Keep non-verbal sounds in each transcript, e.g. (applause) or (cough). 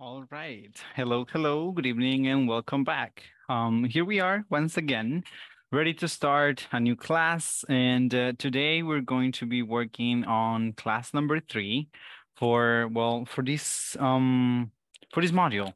All right. Hello, hello, good evening, and welcome back. Um, here we are once again, ready to start a new class. And uh, today we're going to be working on class number three for, well, for this, um, for this module.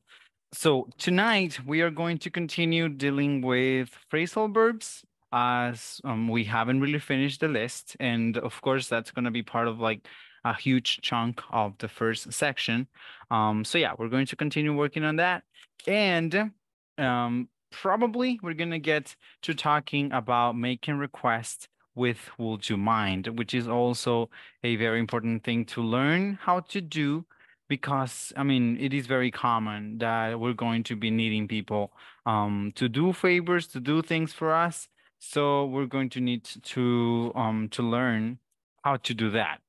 So tonight we are going to continue dealing with phrasal verbs as um, we haven't really finished the list. And of course, that's going to be part of like a huge chunk of the first section. Um, so yeah, we're going to continue working on that. And um, probably we're going to get to talking about making requests with Would You Mind, which is also a very important thing to learn how to do because I mean it is very common that we're going to be needing people um, to do favors, to do things for us. So we're going to need to um, to learn how to do that.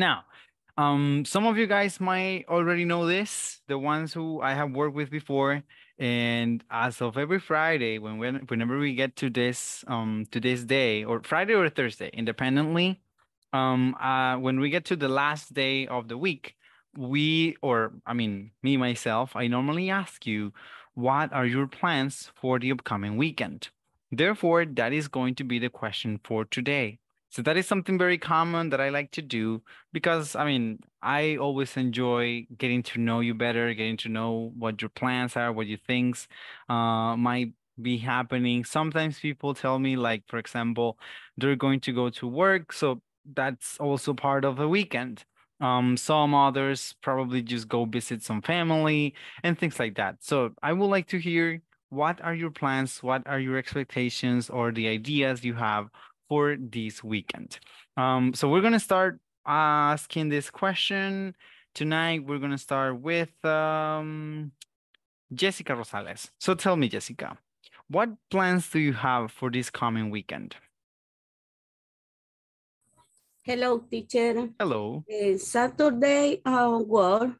Now, um, some of you guys might already know this, the ones who I have worked with before. And as of every Friday, when we, whenever we get to this um, to this day or Friday or Thursday, independently, um, uh, when we get to the last day of the week, we or I mean me myself, I normally ask you, what are your plans for the upcoming weekend? Therefore, that is going to be the question for today. So that is something very common that I like to do because I mean, I always enjoy getting to know you better, getting to know what your plans are, what you think uh, might be happening. Sometimes people tell me, like, for example, they're going to go to work. So that's also part of the weekend. Um, some others probably just go visit some family and things like that. So I would like to hear what are your plans, what are your expectations or the ideas you have for this weekend. Um, so we're going to start asking this question. Tonight, we're going to start with um, Jessica Rosales. So tell me, Jessica, what plans do you have for this coming weekend? Hello, teacher. Hello. Uh, Saturday, uh, work.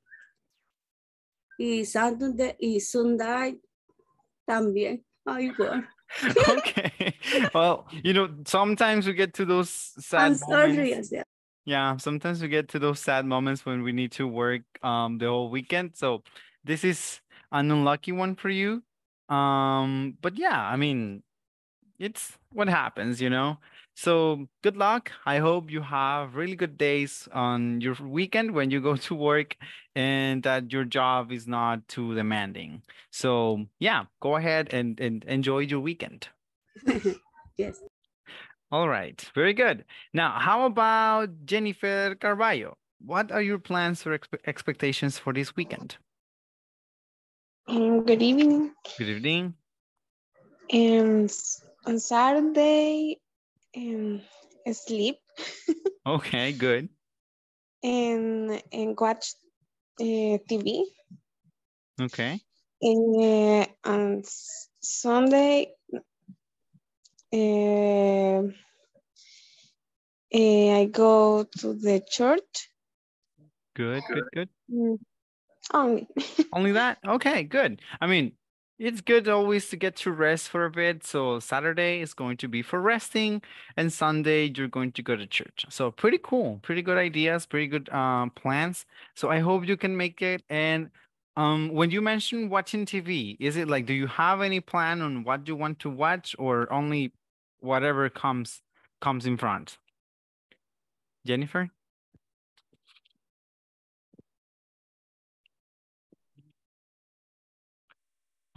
Is Saturday is Sunday también hay work. (laughs) (laughs) okay. well, you know, sometimes we get to those sad. I'm sorry. Yes, yeah. Yeah, sometimes we get to those sad moments when we need to work um the whole weekend. So this is an unlucky one for you. Um, but yeah, I mean, it's what happens, you know. So good luck. I hope you have really good days on your weekend when you go (laughs) to work and that your job is not too demanding. So yeah, go ahead and, and enjoy your weekend. (laughs) yes. All right. Very good. Now, how about Jennifer Carballo? What are your plans or expectations for this weekend? Um, good evening. Good evening. And on Saturday, um, sleep. (laughs) okay, good. And and watch uh, eh, TV. Okay. And uh, eh, on Sunday, uh, I go to the church. Good, good, good. Mm. Only. (laughs) Only that? Okay, good. I mean, it's good always to get to rest for a bit. So Saturday is going to be for resting, and Sunday you're going to go to church. So pretty cool, pretty good ideas, pretty good uh, plans. So I hope you can make it. And um, when you mentioned watching TV, is it like do you have any plan on what you want to watch, or only whatever comes comes in front? Jennifer.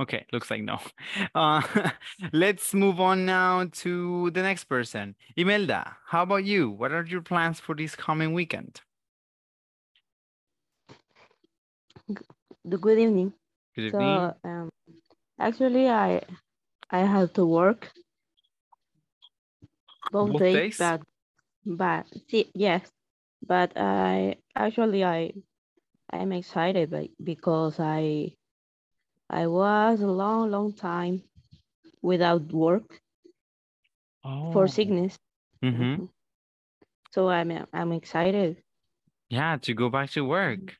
Okay, looks like no. (laughs) Uh, (laughs) let's move on now to the next person. Imelda, how about you? What are your plans for this coming weekend? Good evening. Good evening. So, um, actually, I I have to work both, both days, days, but but see, yes, but I actually I I'm excited because I I was a long, long time without work oh. for sickness. Mm -hmm. So I'm I'm excited. Yeah, to go back to work.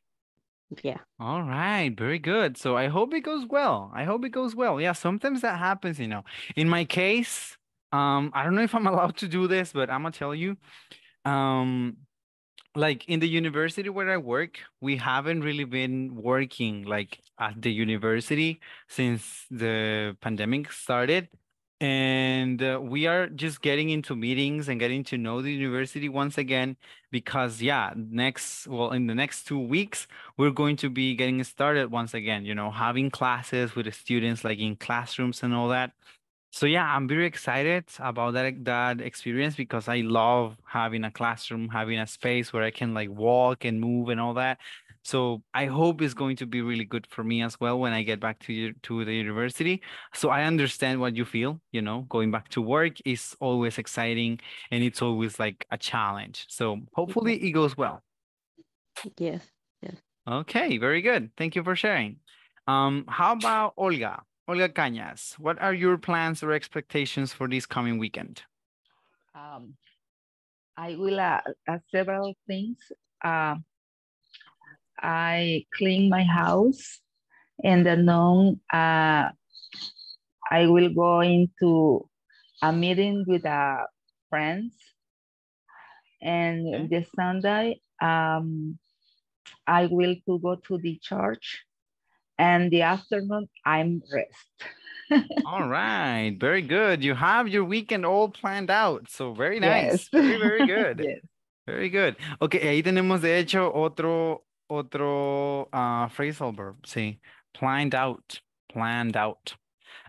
Yeah. All right. Very good. So I hope it goes well. I hope it goes well. Yeah. Sometimes that happens, you know. In my case, um, I don't know if I'm (laughs) allowed to do this, but I'm gonna tell you. Um, like in the university where I work, we haven't really been working like at the university since the pandemic started. And uh, we are just getting into meetings and getting to know the university once again because, yeah, next, well, in the next two weeks, we're going to be getting started once again, you know, having classes with the students, like in classrooms and all that so yeah i'm very excited about that that experience because i love having a classroom having a space where i can like walk and move and all that so i hope it's going to be really good for me as well when i get back to to the university so i understand what you feel you know going back to work is always exciting and it's always like a challenge so hopefully it goes well yes yes okay very good thank you for sharing um how about olga Olga Cañas, what are your plans or expectations for this coming weekend? Um, I will uh, uh, several things. Uh, I clean my house, and then um, uh, I will go into a meeting with uh, friends. And okay. this Sunday, um, I will to go to the church and the afternoon I'm rest. (laughs) all right, very good. You have your weekend all planned out, so very nice. Yes. Very, very good. (laughs) yes. Very good. Ok, ahí tenemos de hecho otro, otro uh, ah, phrasal verb, sí. Planned out, planned out.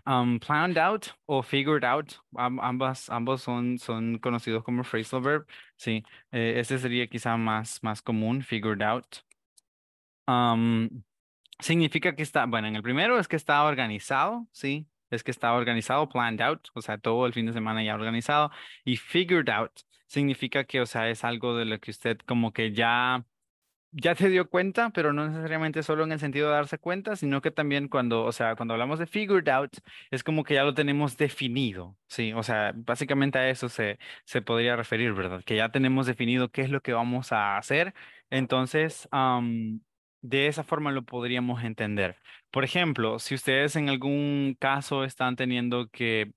Um, planned out or figured out, ambas, ambos son, son conocidos como phrasal verb, sí. Eh, ese sería quizá más, más común, figured out. Um, significa que está, bueno, en el primero es que está organizado, ¿sí? Es que está organizado, planned out, o sea, todo el fin de semana ya organizado. Y figured out significa que, o sea, es algo de lo que usted como que ya, ya se dio cuenta, pero no necesariamente solo en el sentido de darse cuenta, sino que también cuando, o sea, cuando hablamos de figured out, es como que ya lo tenemos definido, ¿sí? O sea, básicamente a eso se, se podría referir, ¿verdad? Que ya tenemos definido qué es lo que vamos a hacer. Entonces, de esa forma lo podríamos entender. Por ejemplo, si ustedes en algún caso están teniendo que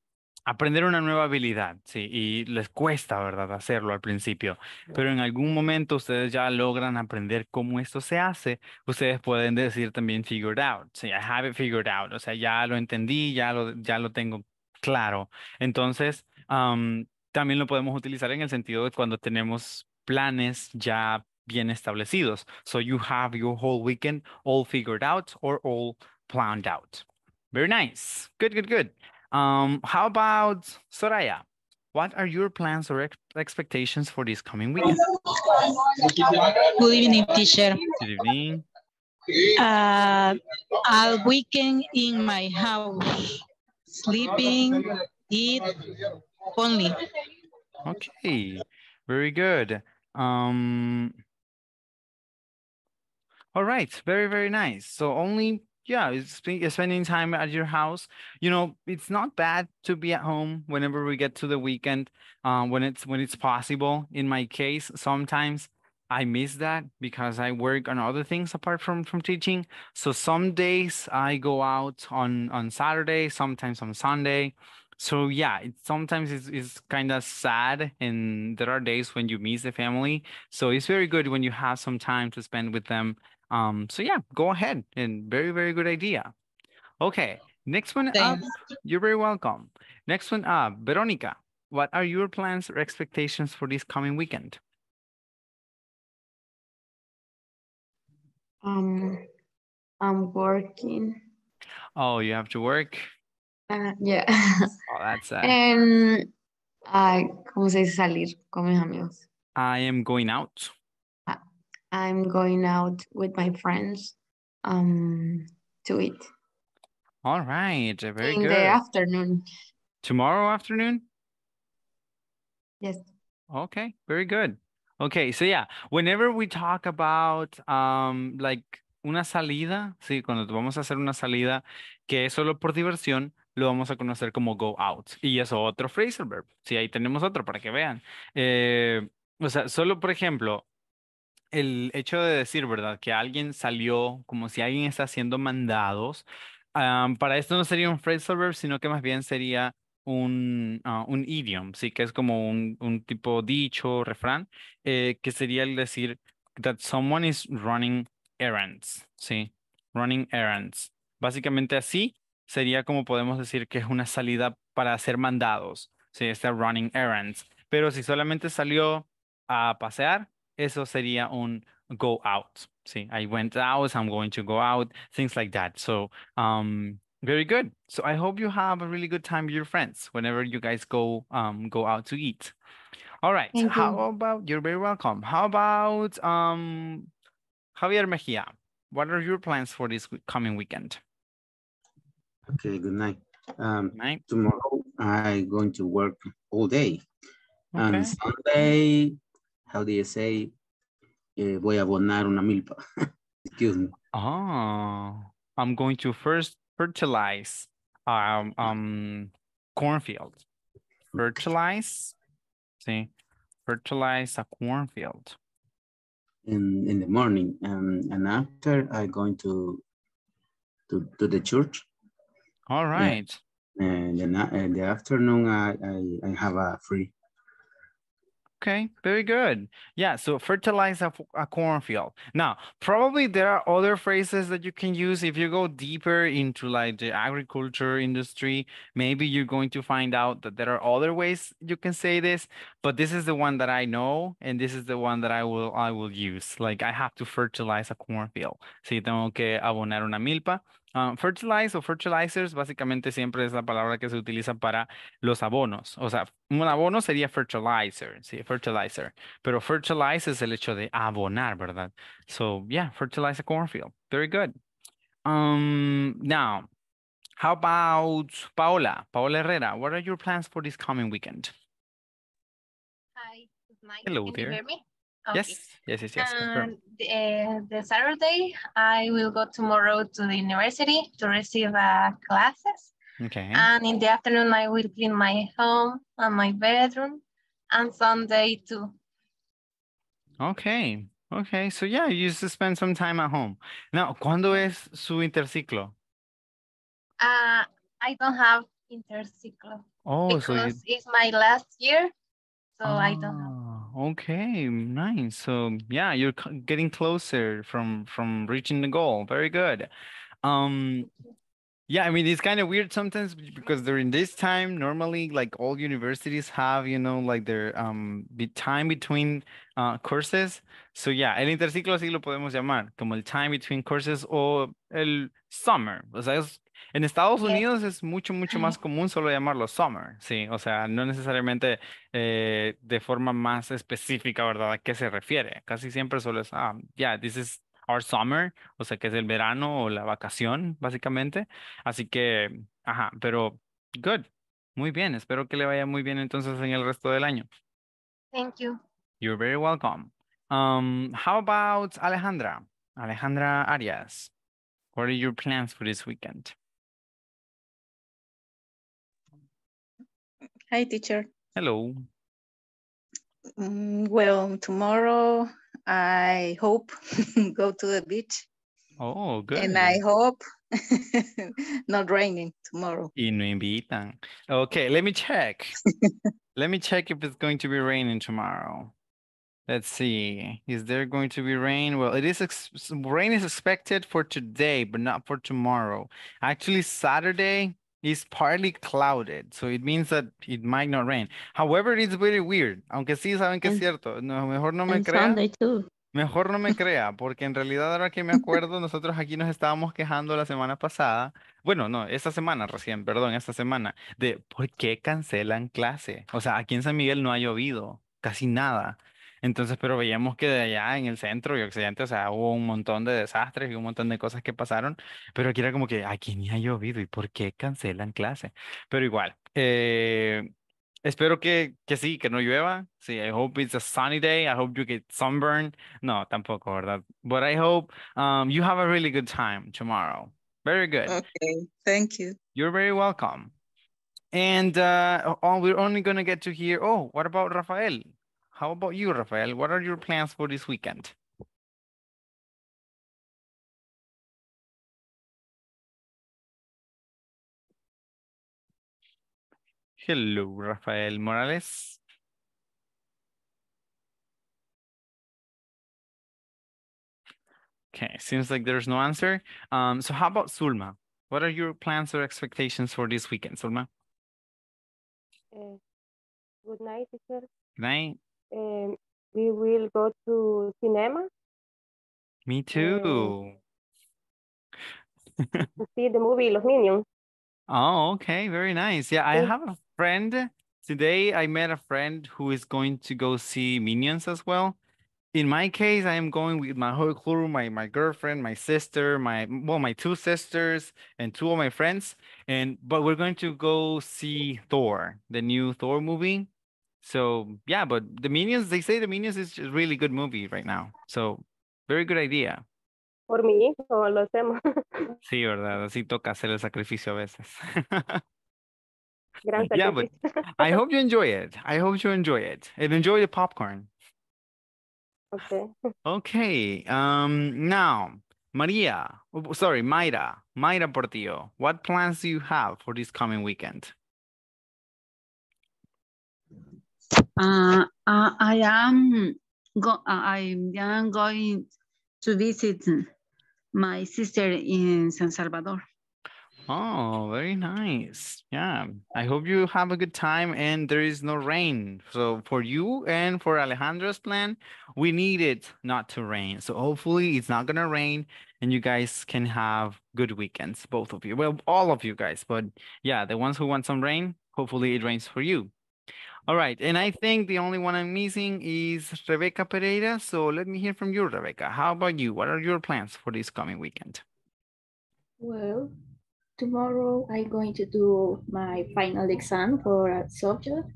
aprender una nueva habilidad, sí, y les cuesta, ¿verdad?, hacerlo al principio, pero en algún momento ustedes ya logran aprender cómo esto se hace, ustedes pueden decir también figured out, sí, I have it figured out, o sea, ya lo entendí, ya lo, ya lo tengo claro. Entonces, también lo podemos utilizar en el sentido de cuando tenemos planes ya bien establecidos. So you have your whole weekend all figured out or all planned out. Very nice. Good, good, good. Um, how about Soraya? What are your plans or ex expectations for this coming week? Good evening, teacher. Good evening. Uh, weekend in my house, sleeping, eat only. Okay, very good. Um, all right, very, very nice. So only yeah, spending time at your house. You know, it's not bad to be at home whenever we get to the weekend, um, when it's when it's possible. In my case, sometimes I miss that because I work on other things apart from from teaching. So some days I go out on on Saturday, sometimes on Sunday. So yeah, it, sometimes it's, it's kind of sad, and there are days when you miss the family. So it's very good when you have some time to spend with them um, so yeah, go ahead and very, very good idea. Okay, next one uh, Thanks. up. You're very welcome. Next one up, uh, Veronica. What are your plans or expectations for this coming weekend? Um, I'm working. Oh, you have to work? Uh, yeah. oh, that's sad. And, uh, ¿cómo se dice salir con mis amigos? I am going out. I'm going out with my friends um, to eat. All right, very good. In the afternoon. Tomorrow afternoon? Yes. Okay, very good. Okay, so yeah, whenever we talk about um, like una salida, sí, cuando vamos a hacer una salida que es solo por diversión, lo vamos a conocer como go out. Y eso otro phrasal verb. Sí, ahí tenemos otro para que vean. Eh, o sea, solo por ejemplo, el hecho de decir, ¿verdad? Que alguien salió como si alguien está haciendo mandados. para esto no sería un phrase server, sino que más bien sería un, ah, un idiom, sí, que es como un, un tipo dicho, refrán, eh, que sería el decir that someone is running errands, sí, running errands. Básicamente así sería como podemos decir que es una salida para hacer mandados, sí, está running errands. Pero si solamente salió a pasear, eso sería un go out. See, I went out, I'm going to go out, things like that. So um, very good. So I hope you have a really good time with your friends whenever you guys go um, go out to eat. All right. Thank How you. about you're very welcome. How about um, Javier Mejia? What are your plans for this coming weekend? Okay. Good night. Um, good night. Tomorrow I'm going to work all day. Um, okay. And Sunday how do you say, eh, voy a abonar una milpa. (laughs) Excuse me. Oh, I'm going to first fertilize um, um, cornfield. Fertilize, see, fertilize a cornfield. In, in the morning um, and after I'm going to, to, to the church. All right. Yeah. And, the, in the afternoon I, I, I have a free. Okay, very good. Yeah, so fertilize a, a, cornfield. Now, probably there are other phrases that you can use if you go deeper into like the agriculture industry. Maybe you're going to find out that there are other ways you can say this, but this is the one that I know, and this is the one that I will I will use. Like I have to fertilize a cornfield. Si tengo que abonar una milpa, Um fertilize o fertilizers básicamente siempre es la palabra que se utiliza para los abonos. O sea, un abono sería fertilizer, sí, fertilizer. Pero fertilize es el hecho de abonar, ¿verdad? So, yeah, fertilize a cornfield. Very good. Um, now, how about Paola? Paola Herrera, what are your plans for this coming weekend? Hi, Hello, Can Yes, yes, yes, yes. uh, the Saturday, I will go tomorrow to the university to receive uh, classes. Okay. And in the afternoon, I will clean my home and my bedroom, and Sunday too. Okay, okay. So yeah, you just spend some time at home. Now, ¿cuándo es su interciclo? Uh, I don't have interciclo. Oh, because so you... it's my last year, so oh. I don't have ah. Okay, nice. So yeah, you're getting closer from from reaching the goal. Very good. Um, yeah, I mean it's kind of weird sometimes because during this time, normally like all universities have you know like their um be time between uh, courses. So yeah, el interciclo así lo podemos llamar como el time between courses o el summer. O sea, es En Estados Unidos es mucho, mucho más común solo llamarlo summer, sí, o sea, no necesariamente eh, de forma más específica, ¿verdad? ¿A qué se refiere? Casi siempre solo es, ah, yeah, this is our summer, o sea, que es el verano o la vacación, básicamente. Así que, ajá, pero good, muy bien, espero que le vaya muy bien entonces en el resto del año. Thank you. You're very welcome. Um, how about Alejandra? Alejandra Arias, what are your plans for this weekend? Hi, teacher. Hello. Um, well, tomorrow I hope (laughs) go to the beach. Oh, good. And I hope (laughs) not raining tomorrow. Y invitan. Okay, let me check. (laughs) let me check if it's going to be raining tomorrow. Let's see. Is there going to be rain? Well, it is rain is expected for today, but not for tomorrow. Actually, Saturday is partly clouded, so it means that it might not rain. However, it's very weird, aunque sí saben que es cierto. mejor no me crean. Mejor no me crea, porque en realidad ahora que me (laughs) acuerdo, nosotros aquí nos estábamos quejando la semana pasada, bueno, no, esta semana recién, perdón, esta semana, de por qué cancelan clase. O sea, aquí en San Miguel no ha llovido, casi nada. Entonces, pero veíamos que de allá en el centro y occidente, o sea, hubo un montón de desastres y un montón de cosas que pasaron, pero aquí era como que aquí ni ha llovido y por qué cancelan clase. Pero igual, eh, espero que, que sí, que no llueva. Sí, I hope it's a sunny day. I hope you get sunburn. No, tampoco, ¿verdad? But I hope um, you have a really good time tomorrow. Very good. Okay, thank you. You're very welcome. And uh, oh, we're only going to get to hear, oh, what about Rafael? How about you, Rafael? What are your plans for this weekend? Hello, Rafael Morales. Okay, seems like there's no answer. Um, so how about Sulma? What are your plans or expectations for this weekend, Sulma? Uh, eh, good night, teacher. Good night um, we will go to cinema. Me too. to (laughs) see the movie Los Minions. Oh, okay. Very nice. Yeah, I have a friend. Today I met a friend who is going to go see Minions as well. In my case, I am going with my whole crew, my, my girlfriend, my sister, my well, my two sisters and two of my friends. And but we're going to go see Thor, the new Thor movie so yeah but the minions they say the minions is a really good movie right now so very good idea por mi hijo lo hacemos (laughs) sí verdad así toca hacer el sacrificio a veces (laughs) Gran sacrificio. yeah but i hope you enjoy it i hope you enjoy it and enjoy the popcorn okay okay um now maria oh, sorry mayra mayra portillo what plans do you have for this coming weekend Uh, I am go ah, I am going to visit my sister in San Salvador. Oh, very nice. Yeah. I hope you have a good time and there is no rain. So for you and for Alejandra's plan, we need it not to rain. So hopefully it's not going to rain and you guys can have good weekends, both of you. Well, all of you guys, but yeah, the ones who want some rain, hopefully it rains for you. All right, and I think the only one I'm missing is Rebecca Pereira. So let me hear from you, Rebecca. How about you? What are your plans for this coming weekend? Well, tomorrow I'm going to do my final exam for a subject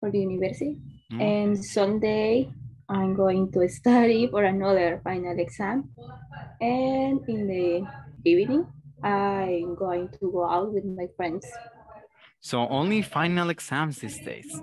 for the university. Mm. And Sunday I'm going to study for another final exam. And in the evening, I'm going to go out with my friends. So only final exams these days.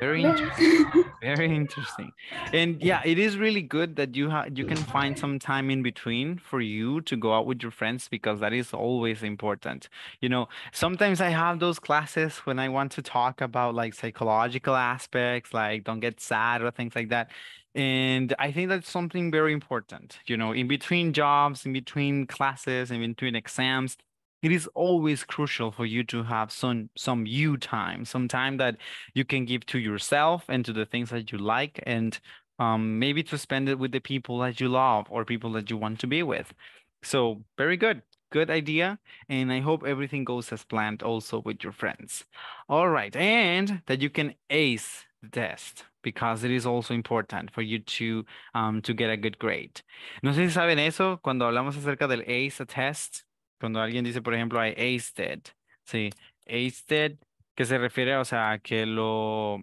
Very (laughs) interesting. Very interesting. And yeah, it is really good that you have you can find some time in between for you to go out with your friends because that is always important. You know, sometimes I have those classes when I want to talk about like psychological aspects, like don't get sad or things like that. And I think that's something very important, you know, in between jobs, in between classes, in between exams, it is always crucial for you to have some some you time, some time that you can give to yourself and to the things that you like, and um, maybe to spend it with the people that you love or people that you want to be with. So very good good idea and i hope everything goes as planned also with your friends all right and that you can ace the test because it is also important for you to um, to get a good grade no sé si saben eso cuando hablamos acerca del ace a test Cuando alguien dice, por ejemplo, I aced Sí, aced que se refiere, o sea, que lo,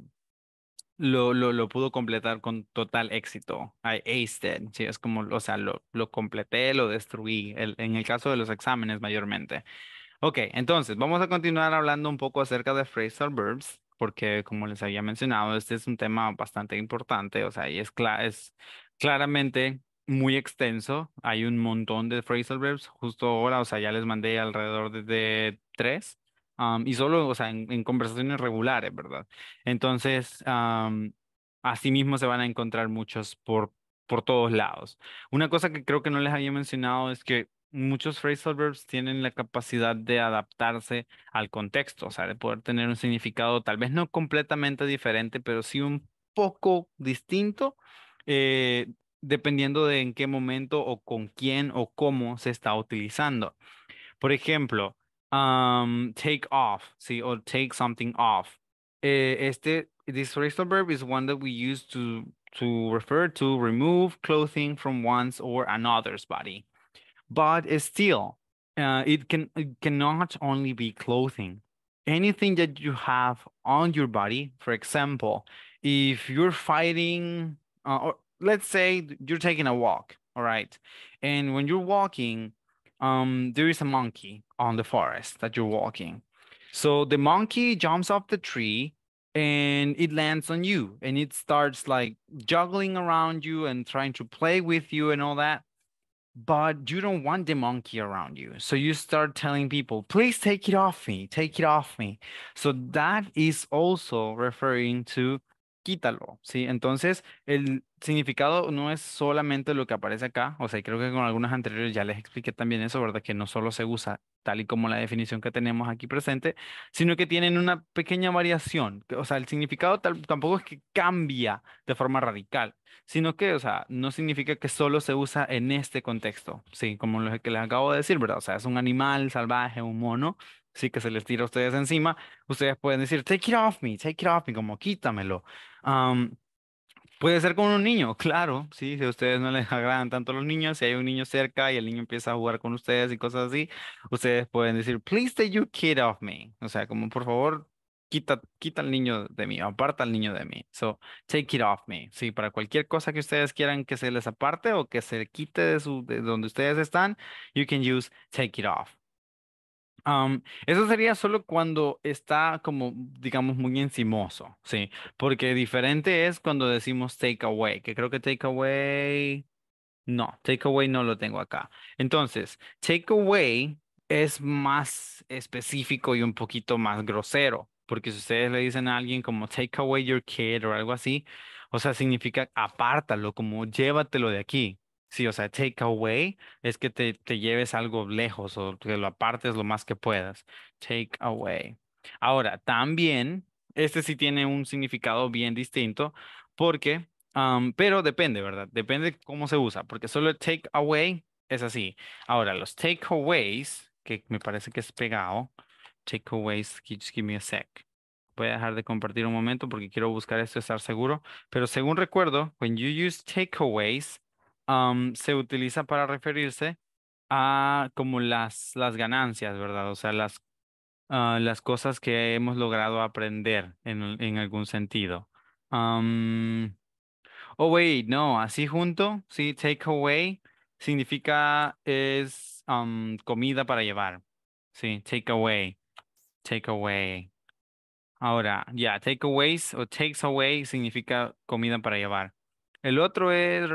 lo, lo, lo, pudo completar con total éxito. I aced Sí, es como, o sea, lo, lo completé, lo destruí, el, en el caso de los exámenes mayormente. Ok, entonces vamos a continuar hablando un poco acerca de phrasal verbs, porque como les había mencionado, este es un tema bastante importante, o sea, y es, es claramente muy extenso. Hay un montón de phrasal verbs. Justo ahora, o sea, ya les mandé alrededor de, tres. y solo, o sea, en, conversaciones regulares, ¿verdad? Entonces, asimismo se van a encontrar muchos por, por todos lados. Una cosa que creo que no les había mencionado es que muchos phrasal verbs tienen la capacidad de adaptarse al contexto, o sea, de poder tener un significado tal vez no completamente diferente, pero sí un poco distinto eh, dependiendo de en qué momento o con quién o cómo se está utilizando. Por ejemplo, um, take off, ¿sí? O take something off. Eh, este, this phrasal verb is one that we use to, to refer to remove clothing from one's or another's body. But still, uh, it, can, it cannot only be clothing. Anything that you have on your body, for example, if you're fighting uh, or let's say you're taking a walk, all right? And when you're walking, um, there is a monkey on the forest that you're walking. So the monkey jumps off the tree and it lands on you and it starts like juggling around you and trying to play with you and all that. But you don't want the monkey around you. So you start telling people, please take it off me, take it off me. So that is also referring to quítalo, ¿sí? Entonces, el significado no es solamente lo que aparece acá, o sea, creo que con algunas anteriores ya les expliqué también eso, ¿verdad? Que no solo se usa tal y como la definición que tenemos aquí presente, sino que tienen una pequeña variación, o sea, el significado tampoco es que cambia de forma radical, sino que, o sea, no significa que solo se usa en este contexto, ¿sí? Como lo que les acabo de decir, ¿verdad? O sea, es un animal salvaje, un mono, sí, que se les tira a ustedes encima, ustedes pueden decir, take it off me, take it off me, como quítamelo. Puede ser con un niño, claro, sí, si a ustedes no les (laughs) agradan tanto los niños, si hay un niño cerca y el niño empieza a jugar con ustedes y cosas así, ustedes pueden decir, please take your kid off me. O sea, como por favor, quita, quita al niño de mí, aparta el niño de mí. So, take it off me. Sí, para cualquier cosa que ustedes quieran que se les aparte o que se quite de, su, de donde ustedes están, you can use take it off eso sería solo cuando está como, digamos, muy encimoso, ¿sí? Porque diferente es cuando decimos take away, que creo que take away, no, take away no lo tengo acá. Entonces, take away es más específico y un poquito más grosero, porque si ustedes le dicen a alguien como take away your kid o algo así, o sea, significa apártalo, como llévatelo de aquí, Sí, o sea, take away es que te, lleves algo lejos o que lo apartes lo más que puedas. Take away. Ahora, también, este sí tiene un significado bien distinto porque, pero depende, ¿verdad? Depende de cómo se usa, porque solo take away es así. Ahora, los takeaways, que me parece que es pegado, takeaways, just give me a sec. Voy a dejar de compartir un momento porque quiero buscar esto, estar seguro. Pero según recuerdo, when you use takeaways, se utiliza para referirse a como las, las ganancias, ¿verdad? O sea, las, ah, las cosas que hemos logrado aprender en, en algún sentido. oh, wait, no, así junto, sí, take away significa es comida para llevar. Sí, take away, take away. Ahora, ya, takeaways o takes away significa comida para llevar. El otro es...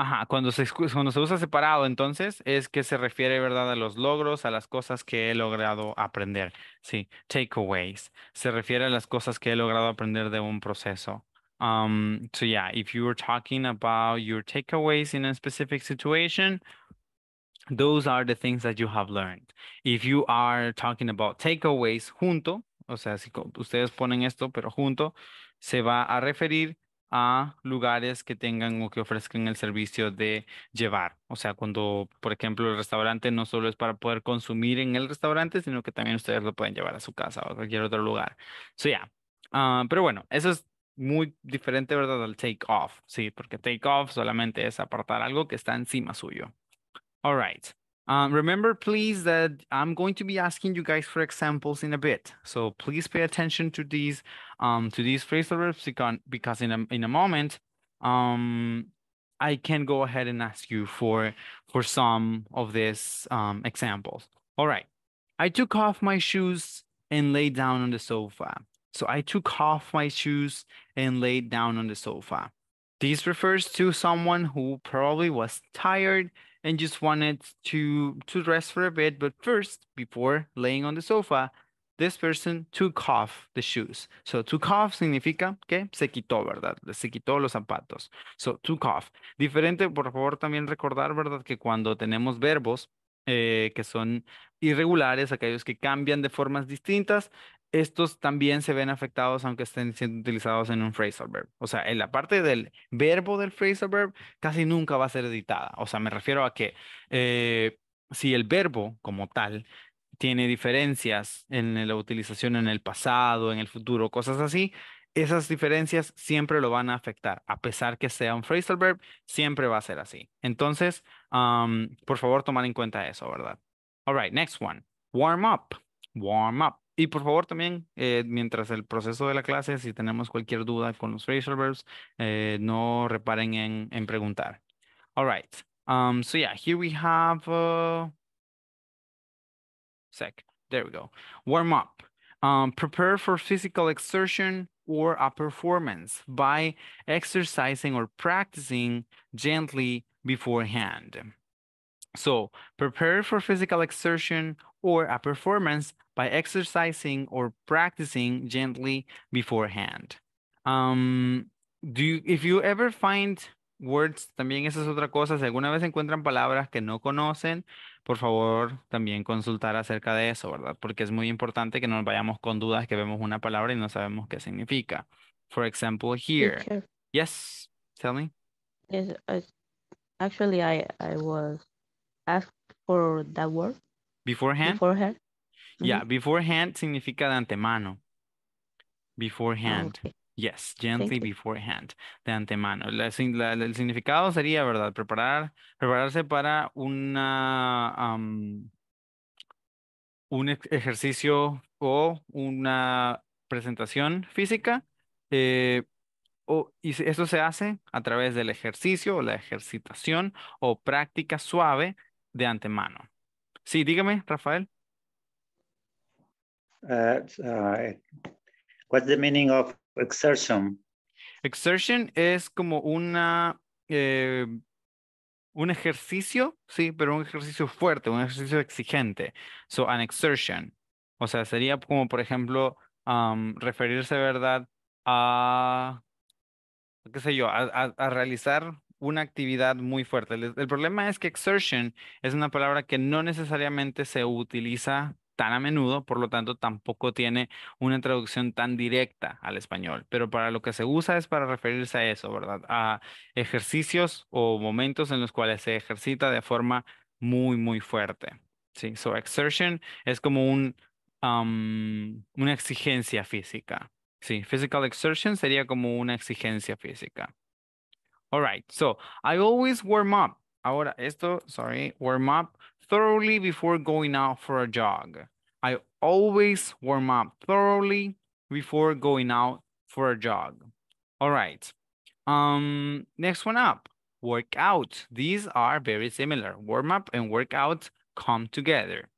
Ajá, cuando se, cuando se usa separado, entonces, es que se refiere, ¿verdad?, a los logros, a las cosas que he logrado aprender. Sí, takeaways. Se refiere a las cosas que he logrado aprender de un proceso. Um, so yeah, if you were talking about your takeaways in a specific situation, those are the things that you have learned. If you are talking about takeaways junto, o sea, si ustedes ponen esto, pero junto, se va a referir a lugares que tengan o que ofrezcan el servicio de llevar. O sea, cuando, por ejemplo, el restaurante no solo es para poder consumir en el restaurante, sino que también ustedes lo pueden llevar a su casa o a cualquier otro lugar. So, yeah. pero bueno, eso es muy diferente, ¿verdad? Al take off, sí, porque take off solamente es apartar algo que está encima suyo. All right. Um, remember, please, that I'm going to be asking you guys for examples in a bit. So please pay attention to these um, to these phrasal verbs because in a, in a moment, um, I can go ahead and ask you for, for some of these um, examples. All right. I took off my shoes and laid down on the sofa. So I took off my shoes and laid down on the sofa. This refers to someone who probably was tired and just wanted to to rest for a bit. But first, before laying on the sofa, this person took off the shoes. So took off significa que se quitó, ¿verdad? Se quitó los zapatos. So took off. Diferente, por favor, también recordar, ¿verdad? Que cuando tenemos verbos eh, que son irregulares, aquellos que cambian de formas distintas, estos también se ven afectados aunque estén siendo utilizados en un phrasal verb. O sea, en la parte del verbo del phrasal verb casi nunca va a ser editada. O sea, me refiero a que eh, si el verbo como tal tiene diferencias en la utilización en el pasado, en el futuro, cosas así, esas diferencias siempre lo van a afectar. A pesar que sea un phrasal verb, siempre va a ser así. Entonces, por favor, tomar en cuenta eso, ¿verdad? All right, next one. Warm up. Warm up. Y por favor también, eh, mientras el proceso de la clase, si tenemos cualquier duda con los phrasal verbs, eh, no reparen en, en preguntar. All right. Um, so yeah, here we have, uh, sec, there we go. Warm up. Um, prepare for physical exertion or a performance by exercising or practicing gently beforehand. So prepare for physical exertion or a performance by exercising or practicing gently beforehand. Um, do you, if you ever find words, también esa es otra cosa, si alguna vez encuentran palabras que no conocen, por favor también consultar acerca de eso, ¿verdad? Porque es muy importante que no nos vayamos con dudas que vemos una palabra y no sabemos qué significa. For example, here. Yes, tell me. actually I, I was asked for that word. Beforehand, Yeah, beforehand significa de antemano. Beforehand. Ah, yes, gently beforehand, de antemano. el significado sería, ¿verdad? Preparar, prepararse para una, un ejercicio o una presentación física. Eh, o, y eso se hace a través del ejercicio o la ejercitación o práctica suave de antemano. Sí, dígame, Rafael. Uh, what's the meaning of exertion? Exertion es como una eh, un ejercicio, sí, pero un ejercicio fuerte, un ejercicio exigente. So an exertion. O sea, sería como por ejemplo um, referirse, verdad, a qué sé yo, a, realizar una actividad muy fuerte. El, el, problema es que exertion es una palabra que no necesariamente se utiliza tan a menudo, por lo tanto tampoco tiene una traducción tan directa al español, pero para lo que se usa es para referirse a eso, ¿verdad? A ejercicios o momentos en los cuales se ejercita de forma muy, muy fuerte. Sí, so exertion es como un, una exigencia física. Sí, physical exertion sería como una exigencia física. All right, so I always warm up. Ahora, esto, sorry, warm up thoroughly before going out for a jog. I always warm up thoroughly before going out for a jog. All right. Um, next one up, workout. These are very similar. Warm up and workout come together.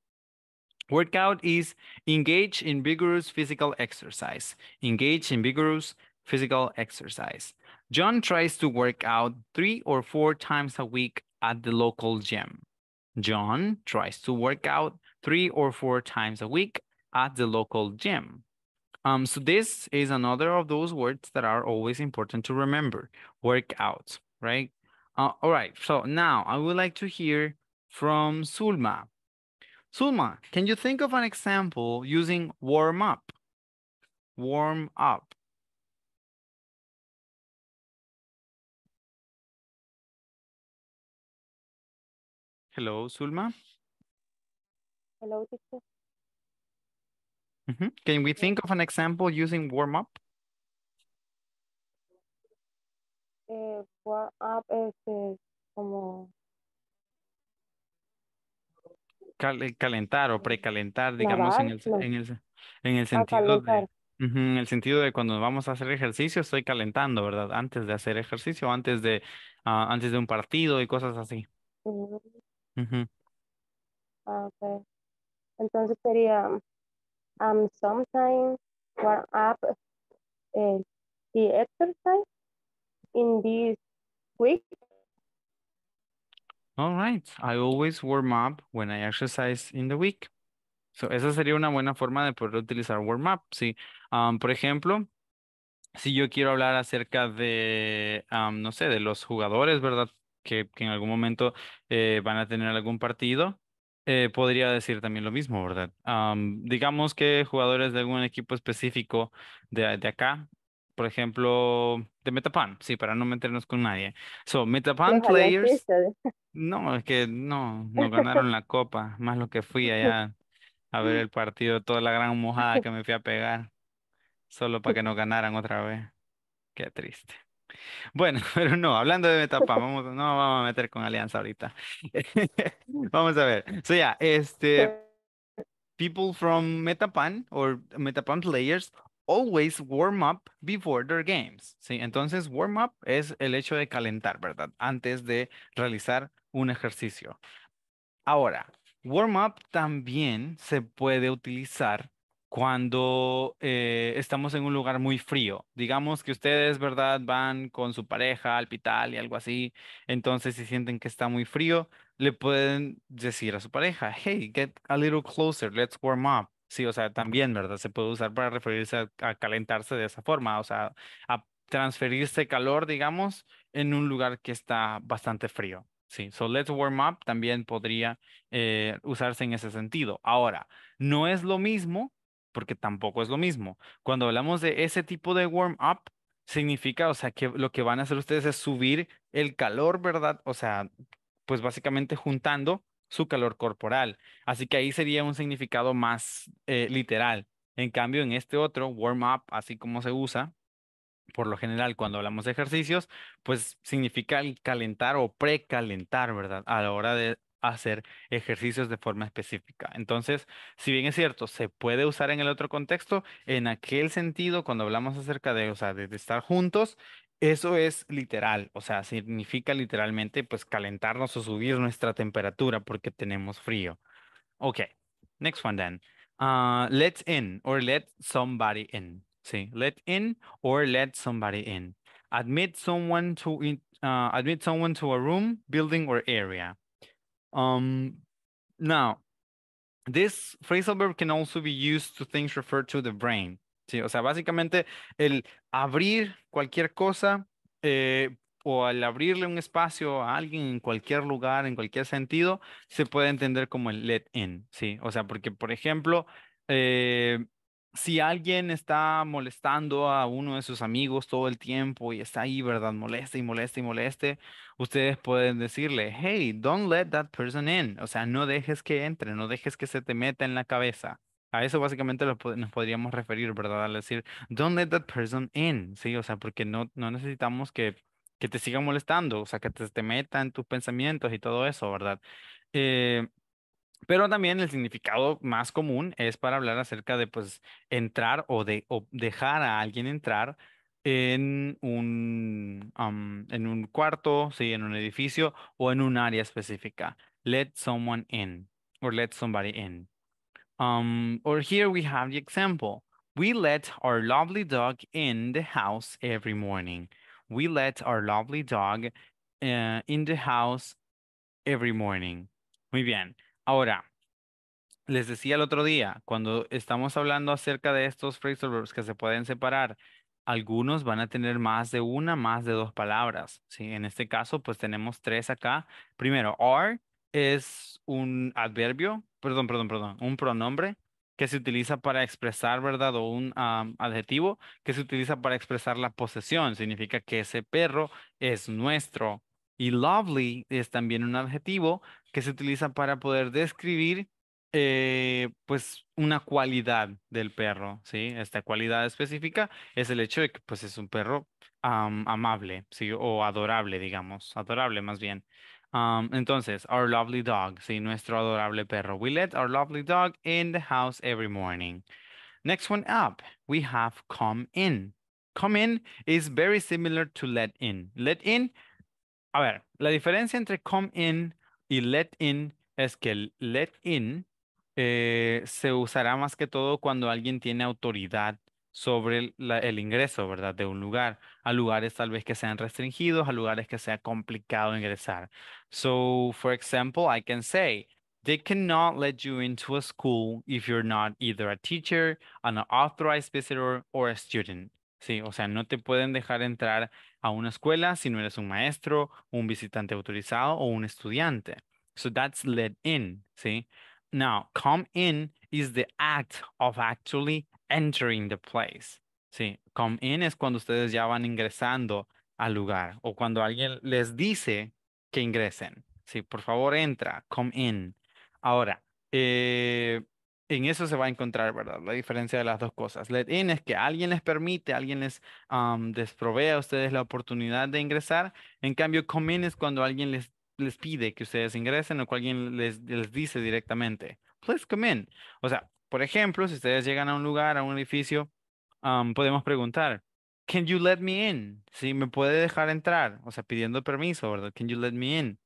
Workout is engage in vigorous physical exercise. Engage in vigorous physical exercise. John tries to work out three or four times a week at the local gym. John tries to work out three or four times a week at the local gym. Um, so this is another of those words that are always important to remember, work out, right? Uh, all right, so now I would like to hear from Sulma. Sulma, can you think of an example using warm up? Warm up. Hello, Zulma. Hello, teacher. Can we think of an example using warm up? Eh, warm up es este, como eh, calentar o precalentar, digamos, en el, sentido de, el sentido de cuando vamos a hacer ejercicio, estoy calentando, ¿verdad? Antes de hacer ejercicio, antes de, ah, antes de un partido y cosas así. Mm. Ah, Entonces sería um, sometimes warm up eh, the exercise in this week. All right. I always warm up when I exercise in the week. So, esa sería una buena forma de poder utilizar warm up. Sí. Um, por ejemplo, si yo quiero hablar acerca de, um, no sé, de los jugadores, ¿verdad? que, en algún momento eh, van a tener algún partido, eh, podría decir también lo mismo, ¿verdad? digamos que jugadores de algún equipo específico de, de acá, por ejemplo, de Metapan, sí, para no meternos con nadie. So, Metapan players. No, es que no, no ganaron (laughs) la copa, más lo que fui allá a ver el partido, toda la gran mojada que me fui a pegar, solo para que no ganaran otra vez. Qué triste. Bueno, (laughs) pero no, hablando de Metapan, vamos, no vamos a meter con Alianza ahorita. (laughs) vamos a ver. So este, people from Metapan or Metapan players always warm up before their games. ¿sí? Entonces, warm up es el hecho de calentar, ¿verdad? Antes de realizar un ejercicio. Ahora, warm up también se puede utilizar cuando eh, estamos en un lugar muy frío. Digamos que ustedes, ¿verdad? Van con su pareja al pital y algo así, entonces si sienten que está muy frío, le pueden decir a su pareja, hey, get a little closer, let's warm up. Sí, o sea, también, ¿verdad? Se puede usar para referirse a, calentarse de esa forma, o sea, a transferirse calor, digamos, en un lugar que está bastante frío. Sí, so let's warm up también podría eh, usarse en ese sentido. Ahora, no es lo mismo porque tampoco es lo mismo. Cuando hablamos de ese tipo de warm-up, significa, o sea, que lo que van a hacer ustedes es subir el calor, ¿verdad? O sea, pues básicamente juntando su calor corporal. Así que ahí sería un significado más eh, literal. En cambio, en este otro, warm-up, así como se usa, por lo general, cuando hablamos de ejercicios, pues significa el calentar o precalentar, ¿verdad? A la hora de hacer ejercicios de forma específica. Entonces, si bien es cierto, se puede usar en el otro contexto, en aquel sentido, cuando hablamos acerca de, o sea, de, estar juntos, eso es literal, o sea, significa literalmente pues calentarnos o subir nuestra temperatura porque tenemos frío. Ok, next one then. Let ah, let's in or let somebody in. Sí, let in or let somebody in. Admit someone to ah, admit someone to a room, building or area. Um, now, this phrasal verb can also be used to things referred to the brain. ¿sí? O sea, básicamente el abrir cualquier cosa eh, o al abrirle un espacio a alguien en cualquier lugar, en cualquier sentido, se puede entender como el let in. ¿sí? O sea, porque, por ejemplo, eh, si alguien está molestando a uno de sus amigos todo el tiempo y está ahí, ¿verdad? Moleste y molesta y moleste, ustedes pueden decirle, hey, don't let that person in. O sea, no dejes que entre, no dejes que se te meta en la cabeza. A eso básicamente nos podríamos referir, ¿verdad? Al decir, don't let that person in. Sí, o sea, porque no, no necesitamos que, que te siga molestando, o sea, que te, te meta en tus pensamientos y todo eso, ¿verdad? Eh, pero también el significado más común es para hablar acerca de, pues, entrar o de dejar a alguien entrar en un, en un cuarto, sí, en un edificio o en un área específica. Let someone in or let somebody in. Um, or here we have the example. We let our lovely dog in the house every morning. We let our lovely dog eh, in the house every morning. Muy bien. Ahora, les decía el otro día, cuando estamos hablando acerca de estos phrasal verbs que se pueden separar, algunos van a tener más de una, más de dos palabras. En este caso, pues tenemos tres acá. Primero, are es un adverbio, perdón, perdón, perdón, un pronombre que se utiliza para expresar, ¿verdad? O un ah, adjetivo que se utiliza para expresar la posesión. Significa que ese perro es nuestro y lovely es también un adjetivo que se utiliza para poder describir eh, pues una cualidad del perro, ¿sí? Esta cualidad específica es el hecho de que pues es un perro amable, ¿sí? O adorable, digamos, adorable más bien. entonces, our lovely dog, ¿sí? Nuestro adorable perro. We let our lovely dog in the house every morning. Next one up, we have come in. Come in is very similar to let in. Let in a ver, la diferencia entre come in y let in es que el let in eh, se usará más que todo cuando alguien tiene autoridad sobre el, el, ingreso, ¿verdad? De un lugar, a lugares tal vez que sean restringidos, a lugares que sea complicado ingresar. So, for example, I can say, they cannot let you into a school if you're not either a teacher, an authorized visitor, or a student. Sí, o sea, no te pueden dejar entrar a una escuela si no eres un maestro, un visitante autorizado o un estudiante. So that's let in, ¿sí? Now, come in is the act of actually entering the place. Sí, come in es cuando ustedes ya van ingresando al lugar o cuando alguien les dice que ingresen. Sí, por favor entra, come in. Ahora, eh, en eso se va a encontrar, ¿verdad? La diferencia de las dos cosas. Let in es que alguien les permite, alguien les, desprovea a ustedes la oportunidad de ingresar. En cambio, come in es cuando alguien les, les pide que ustedes ingresen o que alguien les, dice directamente, please come in. O sea, por ejemplo, si ustedes llegan a un lugar, a un edificio, podemos preguntar, can you let me in? Si me puede dejar entrar, o sea, pidiendo permiso, ¿verdad? Can you let me in?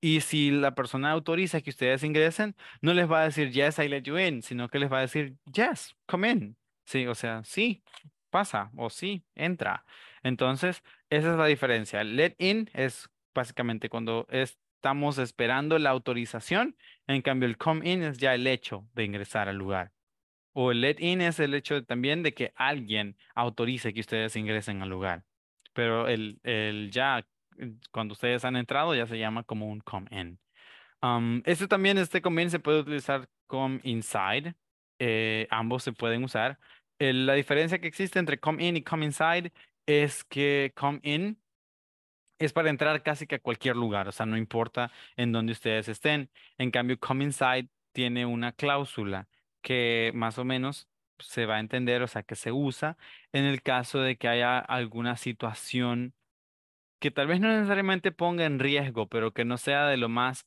Y si la persona autoriza que ustedes ingresen, no les va a decir, yes, I let you in, sino que les va a decir, yes, come in. Sí, o sea, sí, pasa, o sí, entra. Entonces, esa es la diferencia. Let in es básicamente cuando estamos esperando la autorización, en cambio el come in es ya el hecho de ingresar al lugar. O el let in es el hecho también de que alguien autorice que ustedes ingresen al lugar. Pero el, el ya cuando ustedes han entrado ya se llama como un come in. Um, este también, este come in se puede utilizar come inside. Eh, ambos se pueden usar. Eh, la diferencia que existe entre come in y come inside es que come in es para entrar casi que a cualquier lugar, o sea, no importa en donde ustedes estén. En cambio, come inside tiene una cláusula que más o menos se va a entender, o sea, que se usa en el caso de que haya alguna situación que tal vez no necesariamente ponga en riesgo, pero que no sea de lo más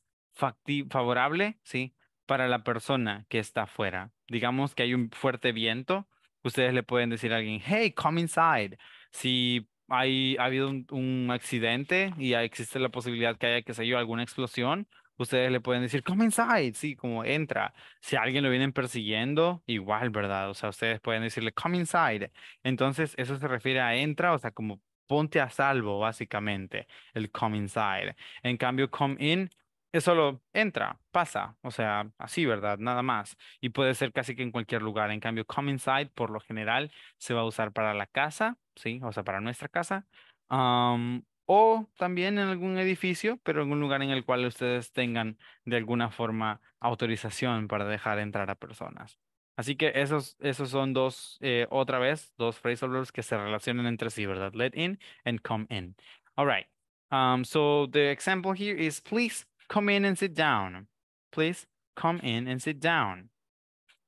favorable, ¿sí? Para la persona que está afuera. Digamos que hay un fuerte viento, ustedes le pueden decir a alguien, hey, come inside. Si hay, ha habido un, accidente y existe la posibilidad que haya, que se yo, alguna explosión, ustedes le pueden decir, come inside, sí, como entra. Si alguien lo vienen persiguiendo, igual, ¿verdad? O sea, ustedes pueden decirle, come inside. Entonces, eso se refiere a entra, o sea, como ponte a salvo, básicamente, el come inside. En cambio, come in es solo entra, pasa, o sea, así, ¿verdad? Nada más. Y puede ser casi que en cualquier lugar. En cambio, come inside, por lo general, se va a usar para la casa, ¿sí? O sea, para nuestra casa. o también en algún edificio, pero en un lugar en el cual ustedes tengan de alguna forma autorización para dejar entrar a personas. Así que esos, esos son dos, eh, otra vez, dos phrasal verbs que se relacionan entre sí, ¿verdad? Let in and come in. All right. Um, so the example here is, please come in and sit down. Please come in and sit down.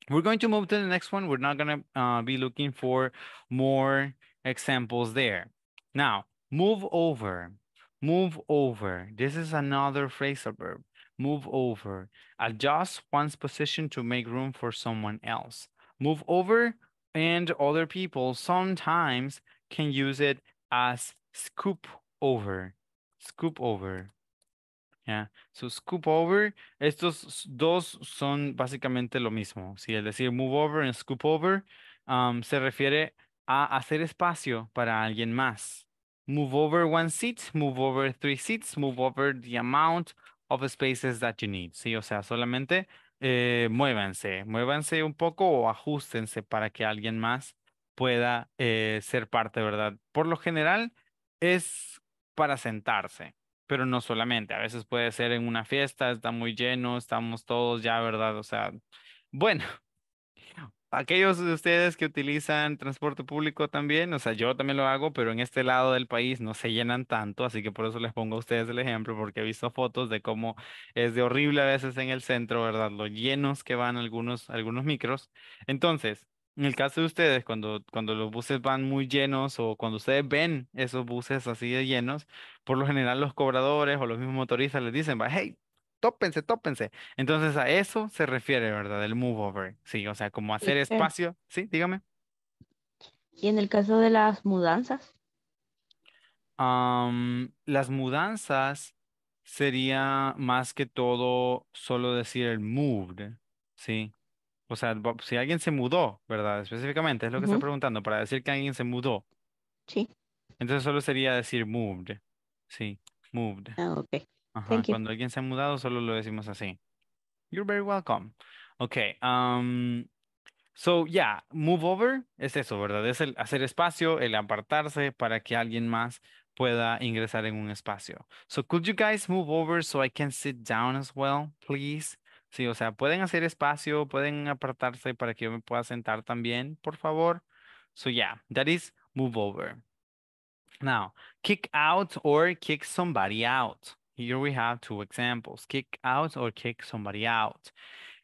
We're going to move to the next one. We're not going to uh, be looking for more examples there. Now, move over. Move over. This is another phrasal verb move over, adjust one's position to make room for someone else. Move over and other people sometimes can use it as scoop over, scoop over. Yeah. So scoop over, estos dos son básicamente lo mismo. Si ¿sí? el decir move over and scoop over um, se refiere a hacer espacio para alguien más. Move over one seat, move over three seats, move over the amount of spaces that you need, ¿sí? O sea, solamente eh, muévanse, muévanse un poco o ajustense para que alguien más pueda eh, ser parte, ¿verdad? Por lo general es para sentarse, pero no solamente. A veces puede ser en una fiesta, está muy lleno, estamos todos ya, ¿verdad? O sea, bueno, aquellos de ustedes que utilizan transporte público también, o sea, yo también lo hago, pero en este lado del país no se llenan tanto, así que por eso les pongo a ustedes el ejemplo, porque he visto fotos de cómo es de horrible a veces en el centro, ¿verdad? Los llenos que van algunos, algunos micros. Entonces, en el caso de ustedes, cuando, cuando los buses van muy llenos o cuando ustedes ven esos buses así de llenos, por lo general los cobradores o los mismos motoristas les dicen, hey, tópense, tópense. Entonces a eso se refiere, ¿verdad? El move over, sí, o sea, como hacer espacio, sí, dígame. ¿Y en el caso de las mudanzas? las mudanzas sería más que todo solo decir el moved, ¿sí? O sea, si alguien se mudó, ¿verdad? Específicamente, es lo que estoy preguntando, para decir que alguien se mudó. Sí. Entonces solo sería decir moved, ¿sí? Moved. Ah, ok cuando alguien se ha mudado solo lo decimos así. You're very welcome. Okay. Um, so, yeah, move over es eso, ¿verdad? Es el hacer espacio, el apartarse para que alguien más pueda ingresar en un espacio. So, could you guys move over so I can sit down as well, please? Sí, o sea, pueden hacer espacio, pueden apartarse para que yo me pueda sentar también, por favor. So, yeah, that is move over. Now, kick out or kick somebody out. Here we have two examples, kick out or kick somebody out.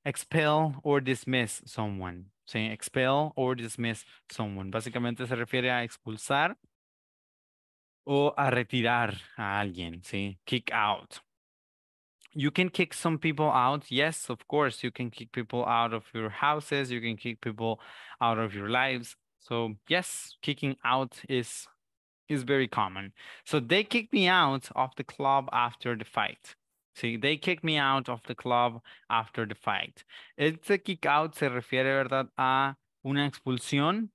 Expel or dismiss someone. Say Expel or dismiss someone. Básicamente se refiere a expulsar o a retirar a alguien, ¿sí? Kick out. You can kick some people out. Yes, of course, you can kick people out of your houses. You can kick people out of your lives. So yes, kicking out is is very common. So they kicked me out of the club after the fight. See, they kicked me out of the club after the fight. Este kick out se refiere, ¿verdad?, a una expulsión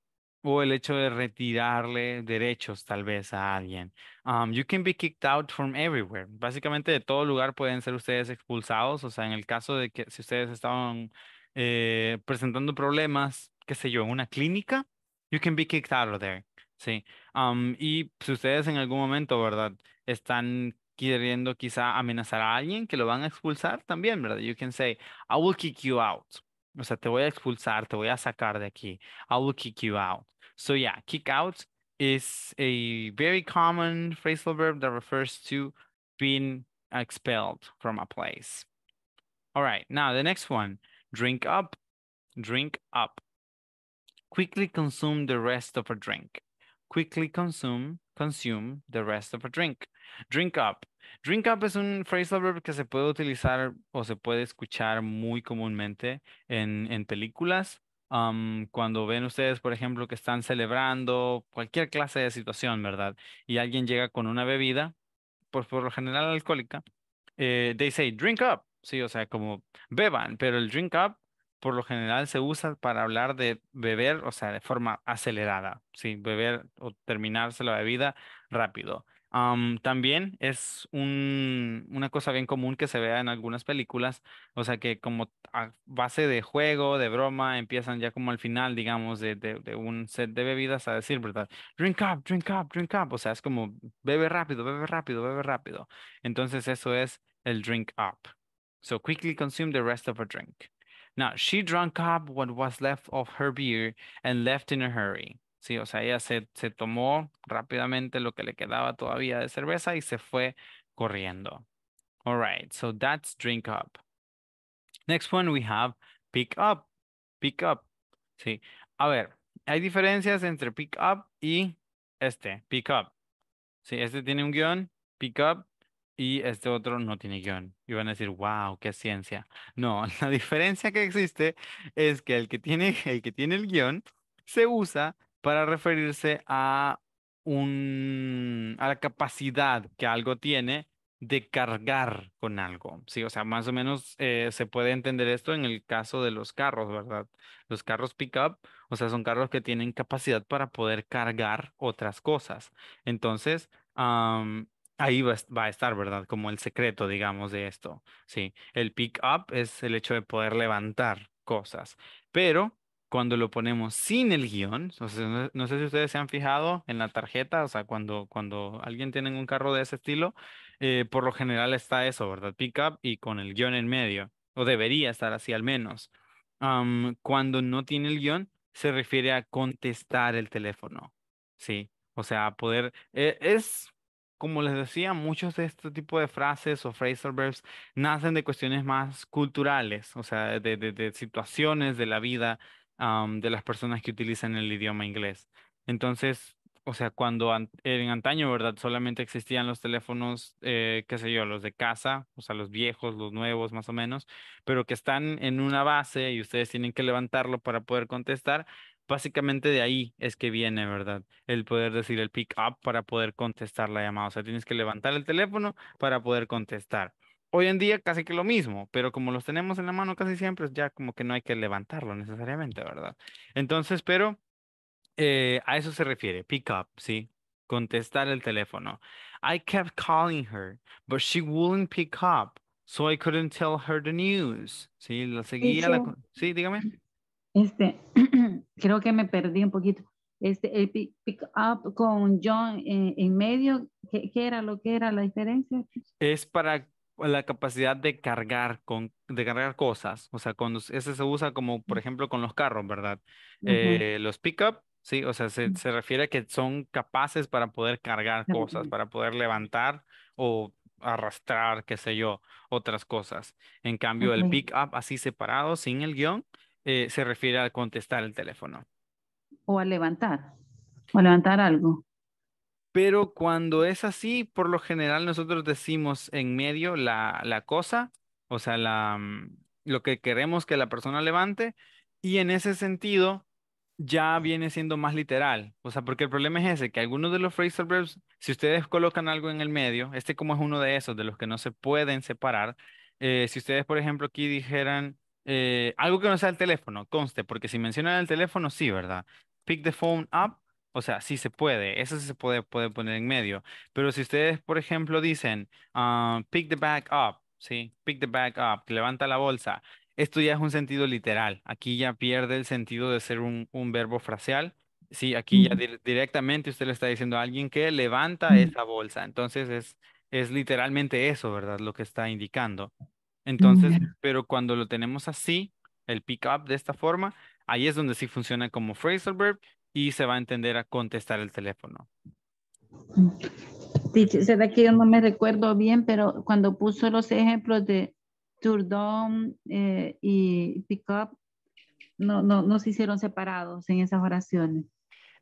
o el hecho de retirarle derechos tal vez a alguien. Um, you can be kicked out from everywhere. Básicamente de todo lugar pueden ser ustedes expulsados. O sea, en el caso de que si ustedes estaban eh, presentando problemas, qué sé yo, en una clínica, you can be kicked out of there. Sí. Um, y si ustedes en algún momento, ¿verdad? Están queriendo quizá amenazar a alguien que lo van a expulsar también, ¿verdad? You can say, I will kick you out. O sea, te voy a expulsar, te voy a sacar de aquí. I will kick you out. So yeah, kick out is a very common phrasal verb that refers to being expelled from a place. All right, now the next one, drink up, drink up. Quickly consume the rest of a drink. quickly consume, consume the rest of a drink. Drink up. Drink up es un phrasal verb que se puede utilizar o se puede escuchar muy comúnmente en, en películas. Um, cuando ven ustedes, por ejemplo, que están celebrando cualquier clase de situación, ¿verdad? Y alguien llega con una bebida, pues por lo general alcohólica, eh, they say drink up, sí, o sea, como beban, pero el drink up por lo general se usa para hablar de beber, o sea, de forma acelerada, ¿sí? beber o terminarse la bebida rápido. también es una cosa bien común que se vea en algunas películas, o sea que como base de juego, de broma, empiezan ya como al final, digamos, de, de, un set de bebidas a decir, ¿verdad? Drink up, drink up, drink up, o sea, es como bebe rápido, bebe rápido, bebe rápido. Entonces eso es el drink up. So quickly consume the rest of a drink. Now, she drank up what was left of her beer and left in a hurry. Sí, o sea, ella se, se tomó rápidamente lo que le quedaba todavía de cerveza y se fue corriendo. All right, so that's drink up. Next one we have pick up. Pick up. Sí. A ver, hay diferencias entre pick up y este, pick up. Sí, este tiene un guión, pick up y este otro no tiene guión. Y van a decir, wow, qué ciencia. No, (laughs) la diferencia que existe es que el que tiene el, que tiene el guión se usa para referirse a, un, a la capacidad que algo tiene de cargar con algo, ¿sí? O sea, más o menos eh, se puede entender esto en el caso de los carros, ¿verdad? Los carros pick-up, o sea, son carros que tienen capacidad para poder cargar otras cosas. Entonces, ahí va, a estar, ¿verdad? Como el secreto, digamos, de esto. Sí, el pick up es el hecho de poder levantar cosas, pero cuando lo ponemos sin el guión, o no, sé si ustedes se han fijado en la tarjeta, o sea, cuando, cuando alguien tiene un carro de ese estilo, eh, por lo general está eso, ¿verdad? Pick up y con el guión en medio, o debería estar así al menos. cuando no tiene el guión, se refiere a contestar el teléfono, ¿sí? O sea, poder, e-, es como les decía, muchos de este tipo de frases o phrasal verbs nacen de cuestiones más culturales, o sea, de, situaciones de la vida de las personas que utilizan el idioma inglés. Entonces, o sea, cuando en antaño, ¿verdad? Solamente existían los teléfonos, eh, qué sé yo, los de casa, o sea, los viejos, los nuevos, más o menos, pero que están en una base y ustedes tienen que levantarlo para poder contestar básicamente de ahí es que viene, ¿verdad? El poder decir el pick up para poder contestar la llamada. O sea, tienes que levantar el teléfono para poder contestar. Hoy en día casi que lo mismo, pero como los tenemos en la mano casi siempre, ya como que no hay que levantarlo necesariamente, ¿verdad? Entonces, pero eh, a eso se refiere, pick up, ¿sí? Contestar el teléfono. I kept calling her, but she wouldn't pick up, so I couldn't tell her the news. Sí, la seguía. sí dígame. Este, creo que me perdí un poquito. Este, el pick, up con John eh, en, medio, ¿qué, era lo que era la diferencia? Es para la capacidad de cargar, con, de cargar cosas. O sea, cuando ese se usa como, por ejemplo, con los carros, ¿verdad? Eh, los pick up, sí, o sea, se, se, refiere a que son capaces para poder cargar cosas, para poder levantar o arrastrar, qué sé yo, otras cosas. En cambio, el pick up así separado, sin el guión, eh, se refiere a contestar el teléfono. O a levantar, o a levantar algo. Pero cuando es así, por lo general nosotros decimos en medio la, cosa, o sea, la, mm, lo que queremos que la persona levante, y en ese sentido ya viene siendo más literal. O sea, porque el problema es ese, que algunos de los phrasal verbs, si ustedes colocan algo en el medio, este como es uno de esos, de los que no se pueden separar, eh, si ustedes, por ejemplo, aquí dijeran, eh, algo que no sea el teléfono, conste, porque si mencionan el teléfono, sí, ¿verdad? Pick the phone up, o sea, sí se puede, eso sí se puede, poner en medio. Pero si ustedes, por ejemplo, dicen, ah, pick the bag up, ¿sí? Pick the bag up, levanta la bolsa. Esto ya es un sentido literal. Aquí ya pierde el sentido de ser un, verbo fracial Sí, aquí ya directamente usted le está diciendo a alguien que levanta esa bolsa. Entonces es, es literalmente eso, ¿verdad? Lo que está indicando. Entonces, pero cuando lo tenemos así, el pick up de esta forma, ahí es donde sí funciona como phrasal verb y se va a entender a contestar el teléfono. Sí, será que yo no me recuerdo bien, pero cuando puso los ejemplos de turn eh, y pick up, no, no, se hicieron separados en esas oraciones.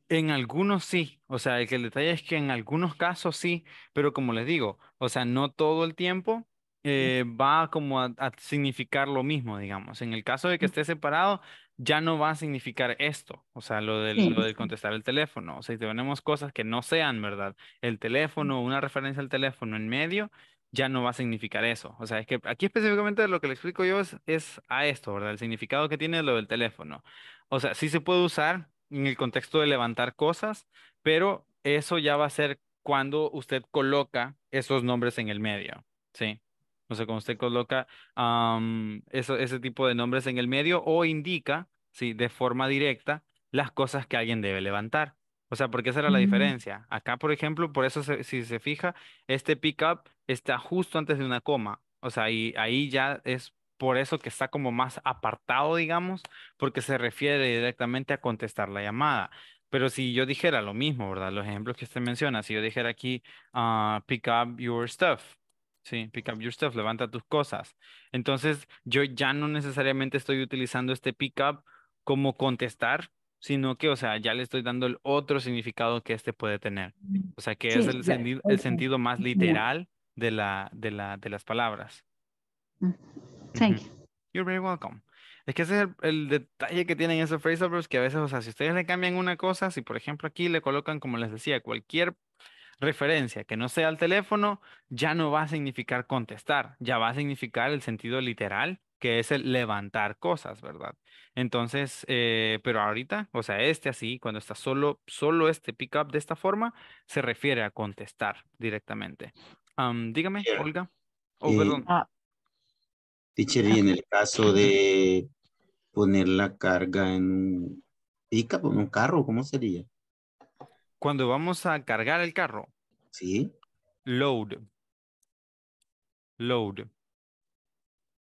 En algunos sí, o sea, el detalle es que en algunos casos sí, pero como les digo, o sea, no todo el tiempo, eh, va como a, significar lo mismo, digamos. En el caso de que esté separado, ya no va a significar esto, o sea, lo del, contestar el teléfono. O sea, si tenemos cosas que no sean, ¿verdad? El teléfono, una referencia al teléfono en medio, ya no va a significar eso. O sea, es que aquí específicamente lo que le explico yo es, es a esto, ¿verdad? El significado que tiene lo del teléfono. O sea, sí se puede usar en el contexto de levantar cosas, pero eso ya va a ser cuando usted coloca esos nombres en el medio, ¿sí? O sea, cuando usted coloca ese tipo de nombres en el medio o indica, sí, de forma directa las cosas que alguien debe levantar. O sea, porque esa era la diferencia. Acá, por ejemplo, por eso si se fija, este pickup está justo antes de una coma. O sea, y ahí ya es por eso que está como más apartado, digamos, porque se refiere directamente a contestar la llamada. Pero si yo dijera lo mismo, ¿verdad? Los ejemplos que usted menciona, si yo dijera aquí, ah, pick up your stuff, Sí, pick up your stuff, levanta tus cosas. Entonces, yo ya no necesariamente estoy utilizando este pick up como contestar, sino que, o sea, ya le estoy dando el otro significado que este puede tener. O sea, que es el, sentido, más literal de, la, de, la, de las palabras. Thank mm, you. You're very welcome. Es que ese es el, detalle que tienen esos phrasal verbs, que a veces, o sea, si ustedes le cambian una cosa, si por ejemplo aquí le colocan, como les decía, cualquier referencia que no sea el teléfono ya no va a significar contestar, ya va a significar el sentido literal, que es el levantar cosas, ¿verdad? Entonces, eh, pero ahorita, o sea, este así, cuando está solo, solo este pickup de esta forma, se refiere a contestar directamente. dígame, Olga. Oh, perdón. Ah. en el caso de poner la carga en un pickup, en un carro, ¿cómo sería? Cuando vamos a cargar el carro. Sí. Load. Load.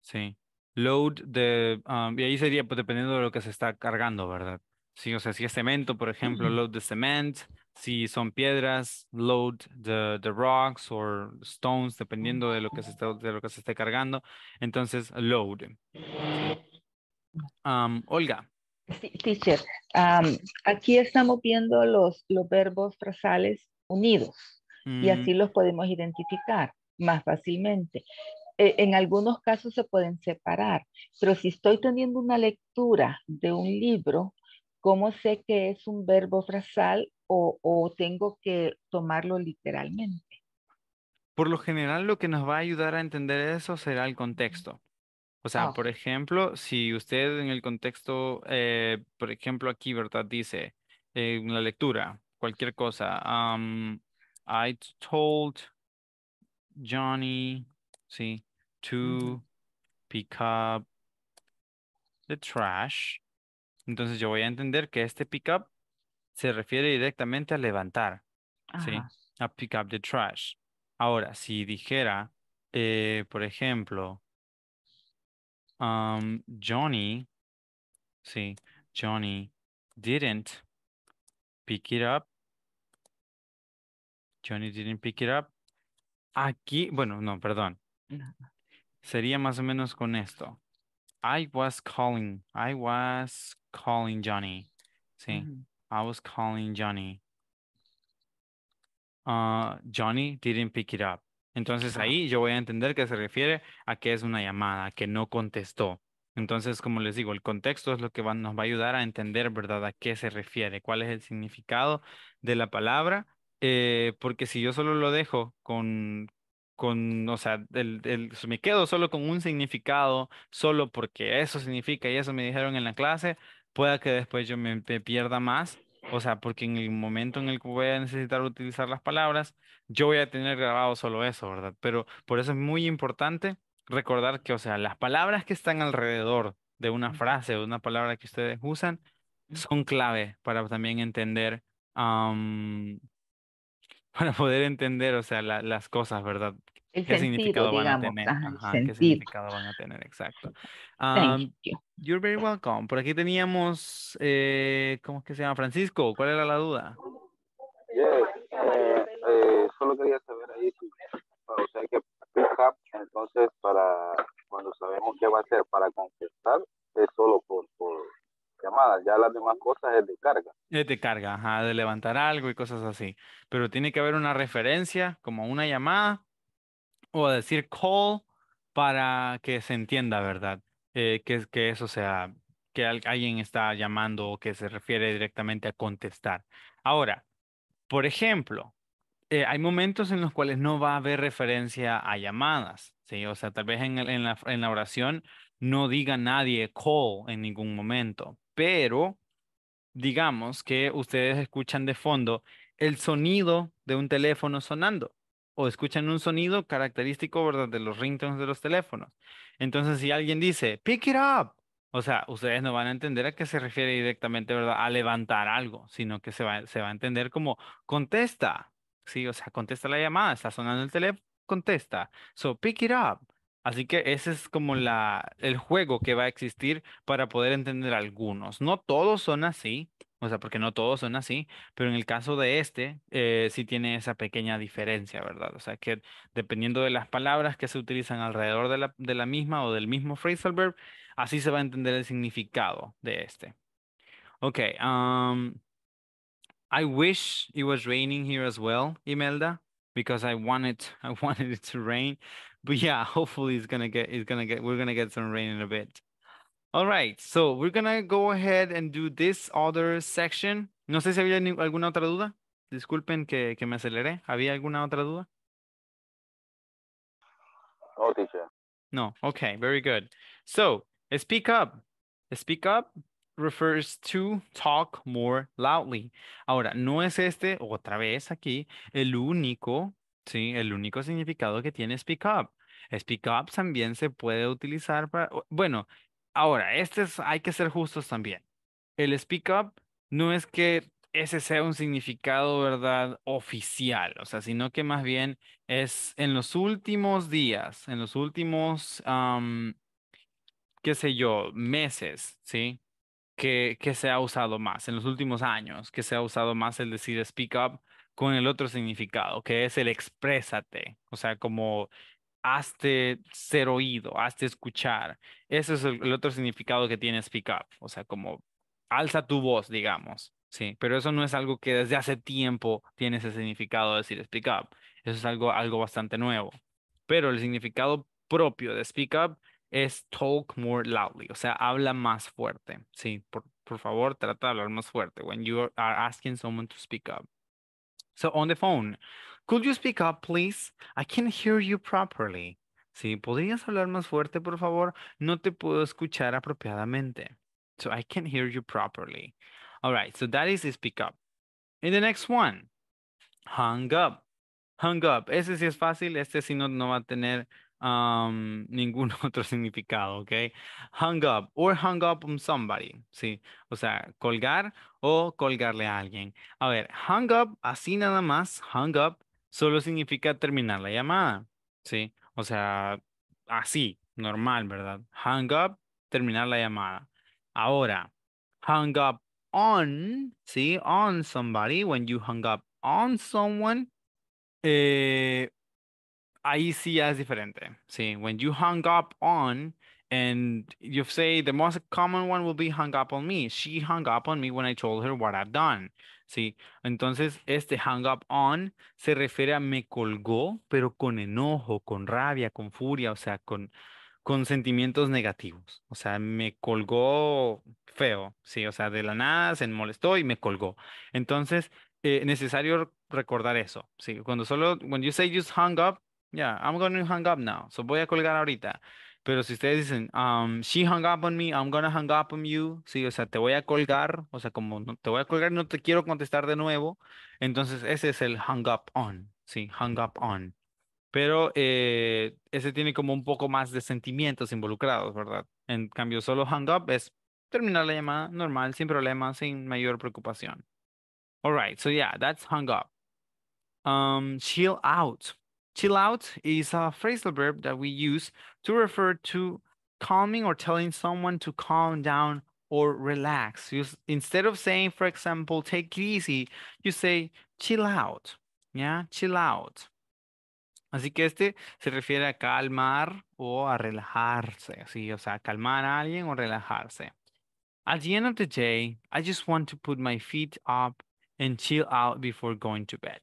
Sí. Load de. Ah, y ahí sería pues, dependiendo de lo que se está cargando, ¿verdad? Sí, o sea, si es cemento, por ejemplo, load the cement. Si son piedras, load the, the rocks or stones, dependiendo de lo que se está, de lo que se esté cargando. Entonces, load. Olga. Sí, teacher, aquí estamos viendo los, verbos frasales unidos y así mm. los podemos identificar más fácilmente. E-, en algunos casos se pueden separar, pero si estoy teniendo una lectura de un libro, ¿cómo sé que es un verbo frasal o tengo que tomarlo literalmente? Por lo general, lo que nos va a ayudar a entender eso será el contexto. O sea, oh. por ejemplo, si usted en el contexto, eh, por ejemplo, aquí, ¿verdad? Dice eh, en la lectura, cualquier cosa. I told Johnny, sí, to pick up the trash. Entonces yo voy a entender que este pick up se refiere directamente a levantar, sí, a pick up the trash. Ahora, si dijera, eh, por ejemplo, um, Johnny, see, Johnny didn't pick it up. Johnny didn't pick it up. Aquí, bueno, no, perdón. Sería más o menos con esto. I was calling. I was calling Johnny. See, mm -hmm. I was calling Johnny. Uh, Johnny didn't pick it up. Entonces ahí yo voy a entender que se refiere a que es una llamada, que no contestó. Entonces, como les digo, el contexto es lo que nos va a ayudar a entender, ¿verdad?, a qué se refiere, cuál es el significado de la palabra, eh, porque si yo solo lo dejo con, con o sea, me quedo solo con un significado, solo porque eso significa y eso me dijeron en la clase, pueda que después yo me pierda más o sea, porque en el momento en el que voy a necesitar utilizar las palabras, yo voy a tener grabado solo eso, ¿verdad? Pero por eso es muy importante recordar que, o sea, las palabras que están alrededor de una frase o una palabra que ustedes usan son clave para también entender, (laughs) para poder entender, o sea, las cosas, ¿verdad? ¿Qué significado van a tener? ¿Qué significado van a tener? Exacto. Thank you. You're very welcome. Por aquí teníamos, eh, ¿cómo es que se llama? Francisco, ¿cuál era la duda? Eh, eh, solo quería saber ahí si, que entonces, para cuando sabemos qué va a ser para contestar, es solo por, llamadas, ya las demás cosas es de carga. Es de carga, ajá, de levantar algo y cosas así. Pero tiene que haber una referencia, como una llamada, o decir call para que se entienda, ¿verdad? Eh, que, que eso sea, que alguien está llamando o que se refiere directamente a contestar. Ahora, por ejemplo, eh, hay momentos en los cuales no va a haber referencia a llamadas, ¿sí? O sea, tal vez en, la, en la oración no diga nadie call en ningún momento, pero digamos que ustedes escuchan de fondo el sonido de un teléfono sonando o escuchan un sonido característico ¿verdad? de los ringtones de los teléfonos. Entonces, si alguien dice, pick it up, o sea, ustedes no van a entender a qué se refiere directamente ¿verdad? a levantar algo, sino que se va, se va a entender como contesta, ¿sí? O sea, contesta la llamada, está sonando el teléfono, contesta. So, pick it up. Así que ese es como la, el juego que va a existir para poder entender algunos. No todos son así, o sea, porque no todos son así, pero en el caso de este, eh, sí tiene esa pequeña diferencia, ¿verdad? O sea, que dependiendo de las palabras que se utilizan alrededor de la, de la misma o del mismo phrasal verb, así se va a entender el significado de este. Ok, um, I wish it was raining here as well, Imelda, because I wanted, (laughs) I wanted it to rain. But yeah, hopefully it's gonna get, it's gonna get, we're gonna get some rain in a bit. All right, so we're gonna go ahead and do this other section. No sé si había alguna otra duda. Disculpen que, me aceleré. ¿Había alguna otra duda? No, No, okay, very good. So, speak up. Speak up refers to talk more loudly. Ahora, no es este, otra vez aquí, el único, sí, el único significado que tiene speak up. Speak up también se puede utilizar para, bueno, Ahora, este hay que ser justos también. El speak up no es que ese sea un significado, ¿verdad? Oficial, o sea, sino que más bien es en los últimos días, en los últimos, qué sé yo, meses, ¿sí? Que, que se ha usado más, en los últimos años, que se ha usado más el decir speak up con el otro significado, que es el exprésate, o sea, como hazte ser oído, hazte escuchar. Ese es el, otro significado que tiene speak up, o sea, como alza tu voz, digamos. Sí, pero eso no es algo que desde hace tiempo tiene ese significado de decir speak up. Eso es algo, algo bastante nuevo. Pero el significado propio de speak up es talk more loudly, o sea, habla más fuerte. Sí, por, por favor, trata de hablar más fuerte when you are asking someone to speak up. So on the phone, Could you speak up, please? I can't hear you properly. Sí, ¿podrías hablar más fuerte, por favor? No te puedo escuchar apropiadamente. So I can't hear you properly. All right, so that is speak up. In the next one, hung up. Hung up. Ese sí es fácil, este sí no, no va a tener um, (laughs) ningún otro significado, ¿ok? Hung up or hung up on somebody, ¿sí? O sea, colgar o colgarle a alguien. A ver, hung up, así nada más, hung up, solo significa terminar la llamada, ¿sí? O sea, así, normal, ¿verdad? Hang up, terminar la llamada. Ahora, hang up on, ¿sí? On somebody, when you hang up on someone, eh, ahí sí ya es diferente, ¿sí? When you hang up on, and you say the most common one will be hung up on me. She hung up on me when I told her what I've done. Sí, entonces este hang up on se refiere a me colgó, pero con enojo, con rabia, con furia, o sea, con, con sentimientos negativos. O sea, me colgó feo, sí, o sea, de la nada se molestó y me colgó. Entonces, es eh, necesario recordar eso, sí. Cuando solo, when you say just hung up, yeah, I'm going to hang up now, so voy a colgar ahorita. Pero si ustedes dicen, um, she hung up on me, I'm gonna hang up on you, sí, o sea, te voy a colgar, o sea, como no, te voy a colgar no te quiero contestar de nuevo, entonces ese es el hung up on, sí, hung up on. Pero eh, ese tiene como un poco más de sentimientos involucrados, ¿verdad? En cambio, solo hang up es terminar la llamada normal, sin problema, sin mayor preocupación. All right, so yeah, that's hung up. Um, chill out. Chill out is a phrasal verb that we use to refer to calming or telling someone to calm down or relax. You, instead of saying, for example, take it easy, you say chill out. Yeah, chill out. Así que este se refiere a calmar o a relajarse, ¿sí? o sea, calmar a alguien o relajarse. At the end of the day, I just want to put my feet up and chill out before going to bed.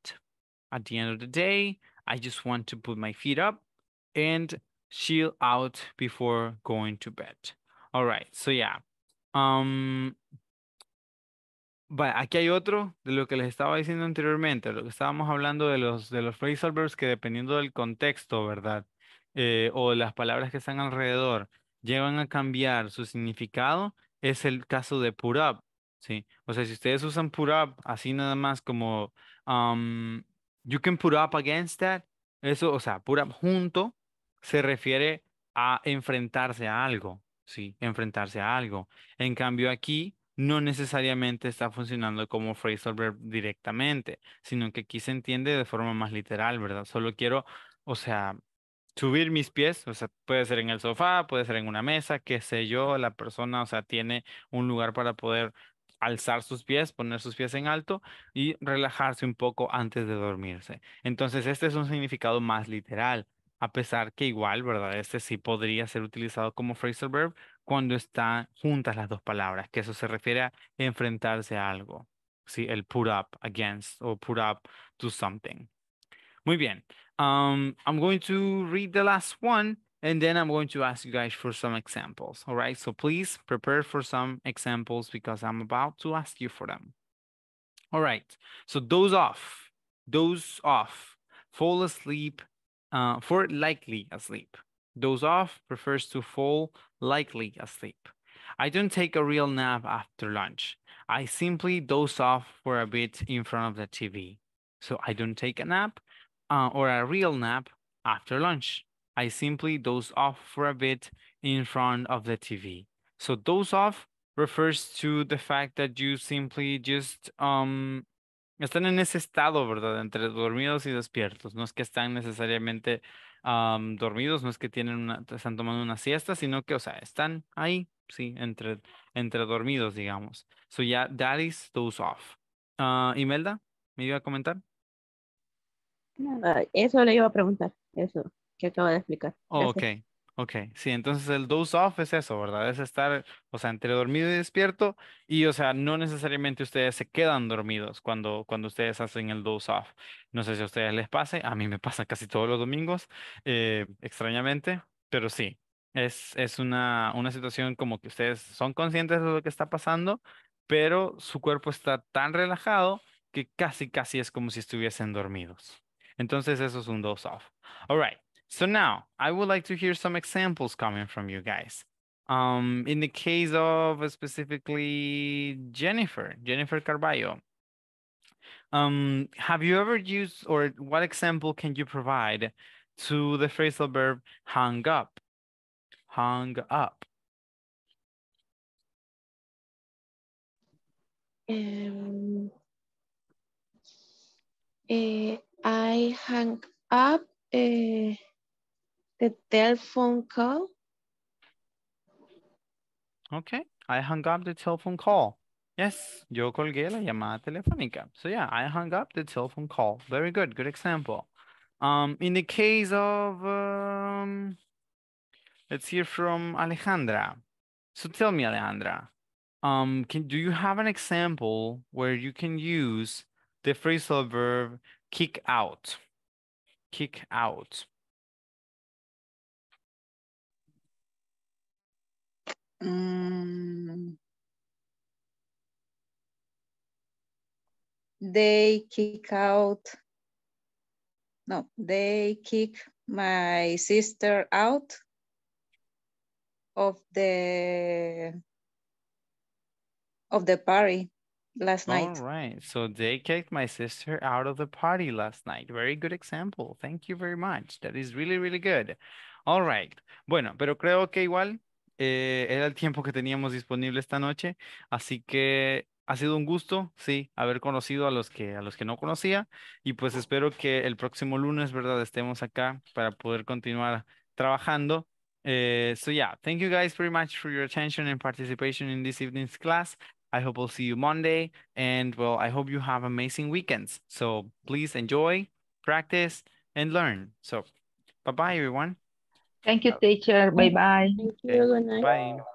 At the end of the day, I just want to put my feet up and chill out before going to bed. All right, so yeah. Um, aquí hay otro de lo que les estaba diciendo anteriormente, lo que estábamos hablando de los, de los phrasal verbs que dependiendo del contexto, ¿verdad? Eh, o las palabras que están alrededor, llevan a cambiar su significado, es el caso de put up, ¿sí? O sea, si ustedes usan put up así nada más como um, You can put up against that. Eso, o sea, put up junto se refiere a enfrentarse a algo, ¿sí? Enfrentarse a algo. En cambio, aquí no necesariamente está funcionando como phrasal verb directamente, sino que aquí se entiende de forma más literal, ¿verdad? Solo quiero, o sea, subir mis pies, o sea, puede ser en el sofá, puede ser en una mesa, qué sé yo, la persona, o sea, tiene un lugar para poder alzar sus pies, poner sus pies en alto y relajarse un poco antes de dormirse. Entonces, este es un significado más literal, a pesar que igual, ¿verdad? Este sí podría ser utilizado como phrasal verb cuando están juntas las dos palabras, que eso se refiere a enfrentarse a algo. Sí, el put up against o put up to something. Muy bien. Um, I'm going to read the last one And then I'm going to ask you guys for some examples. All right, so please prepare for some examples because I'm about to ask you for them. All right, so doze off, doze off, fall asleep, uh, for likely asleep. Doze off prefers to fall likely asleep. I don't take a real nap after lunch. I simply doze off for a bit in front of the TV. So I don't take a nap uh, or a real nap after lunch. I simply doze off for a bit in front of the TV. So doze off refers to the fact that you simply just um, están en ese estado, ¿verdad? Entre dormidos y despiertos. No es que están necesariamente dormidos, no es que tienen una, están tomando una siesta, sino que, o sea, están ahí, sí, entre, entre dormidos, digamos. So ya, yeah, that is doze off. Ah, Imelda, ¿me iba a comentar? eso le iba a preguntar, eso que de explicar. ok, ok. Sí, entonces el doze off es eso, ¿verdad? Es estar, o sea, entre dormido y despierto y, o sea, no necesariamente ustedes se quedan dormidos cuando, cuando ustedes hacen el doze off. No sé si a ustedes les pase, a mí me pasa casi todos los domingos, eh, extrañamente, pero sí. Es, es una, una situación como que ustedes son conscientes de lo que está pasando, pero su cuerpo está tan relajado que casi, casi es como si estuviesen dormidos. Entonces, eso es un dose off. All right. So now I would like to hear some examples coming from you guys. Um, in the case of uh, specifically Jennifer, Jennifer Carballo, um, have you ever used or what example can you provide to the phrasal verb hung up? Hung up. Um, uh, I hung up. Uh the telephone call. Okay, I hung up the telephone call. Yes, yo colgué la llamada telefónica. So yeah, I hung up the telephone call. Very good, good example. Um, in the case of, um, let's hear from Alejandra. So tell me, Alejandra, um, can, do you have an example where you can use the phrasal verb kick out? Kick out. Mm. they kick out, no, they kick my sister out of the of the party last night. All right. So they kicked my sister out of the party last night. Very good example. Thank you very much. That is really, really good. All right. Bueno, pero creo que igual Eh, era el tiempo que teníamos disponible esta noche, así que ha sido un gusto, sí, haber conocido a los que a los que no conocía y pues espero que el próximo lunes, verdad, estemos acá para poder continuar trabajando. Eh, so yeah, thank you guys very much for your attention and participation in this evening's class. I hope I'll see you Monday, and well, I hope you have amazing weekends. So please enjoy, practice, and learn. So bye bye, everyone. Thank you, teacher. Bye-bye. Thank you. Good night. Bye.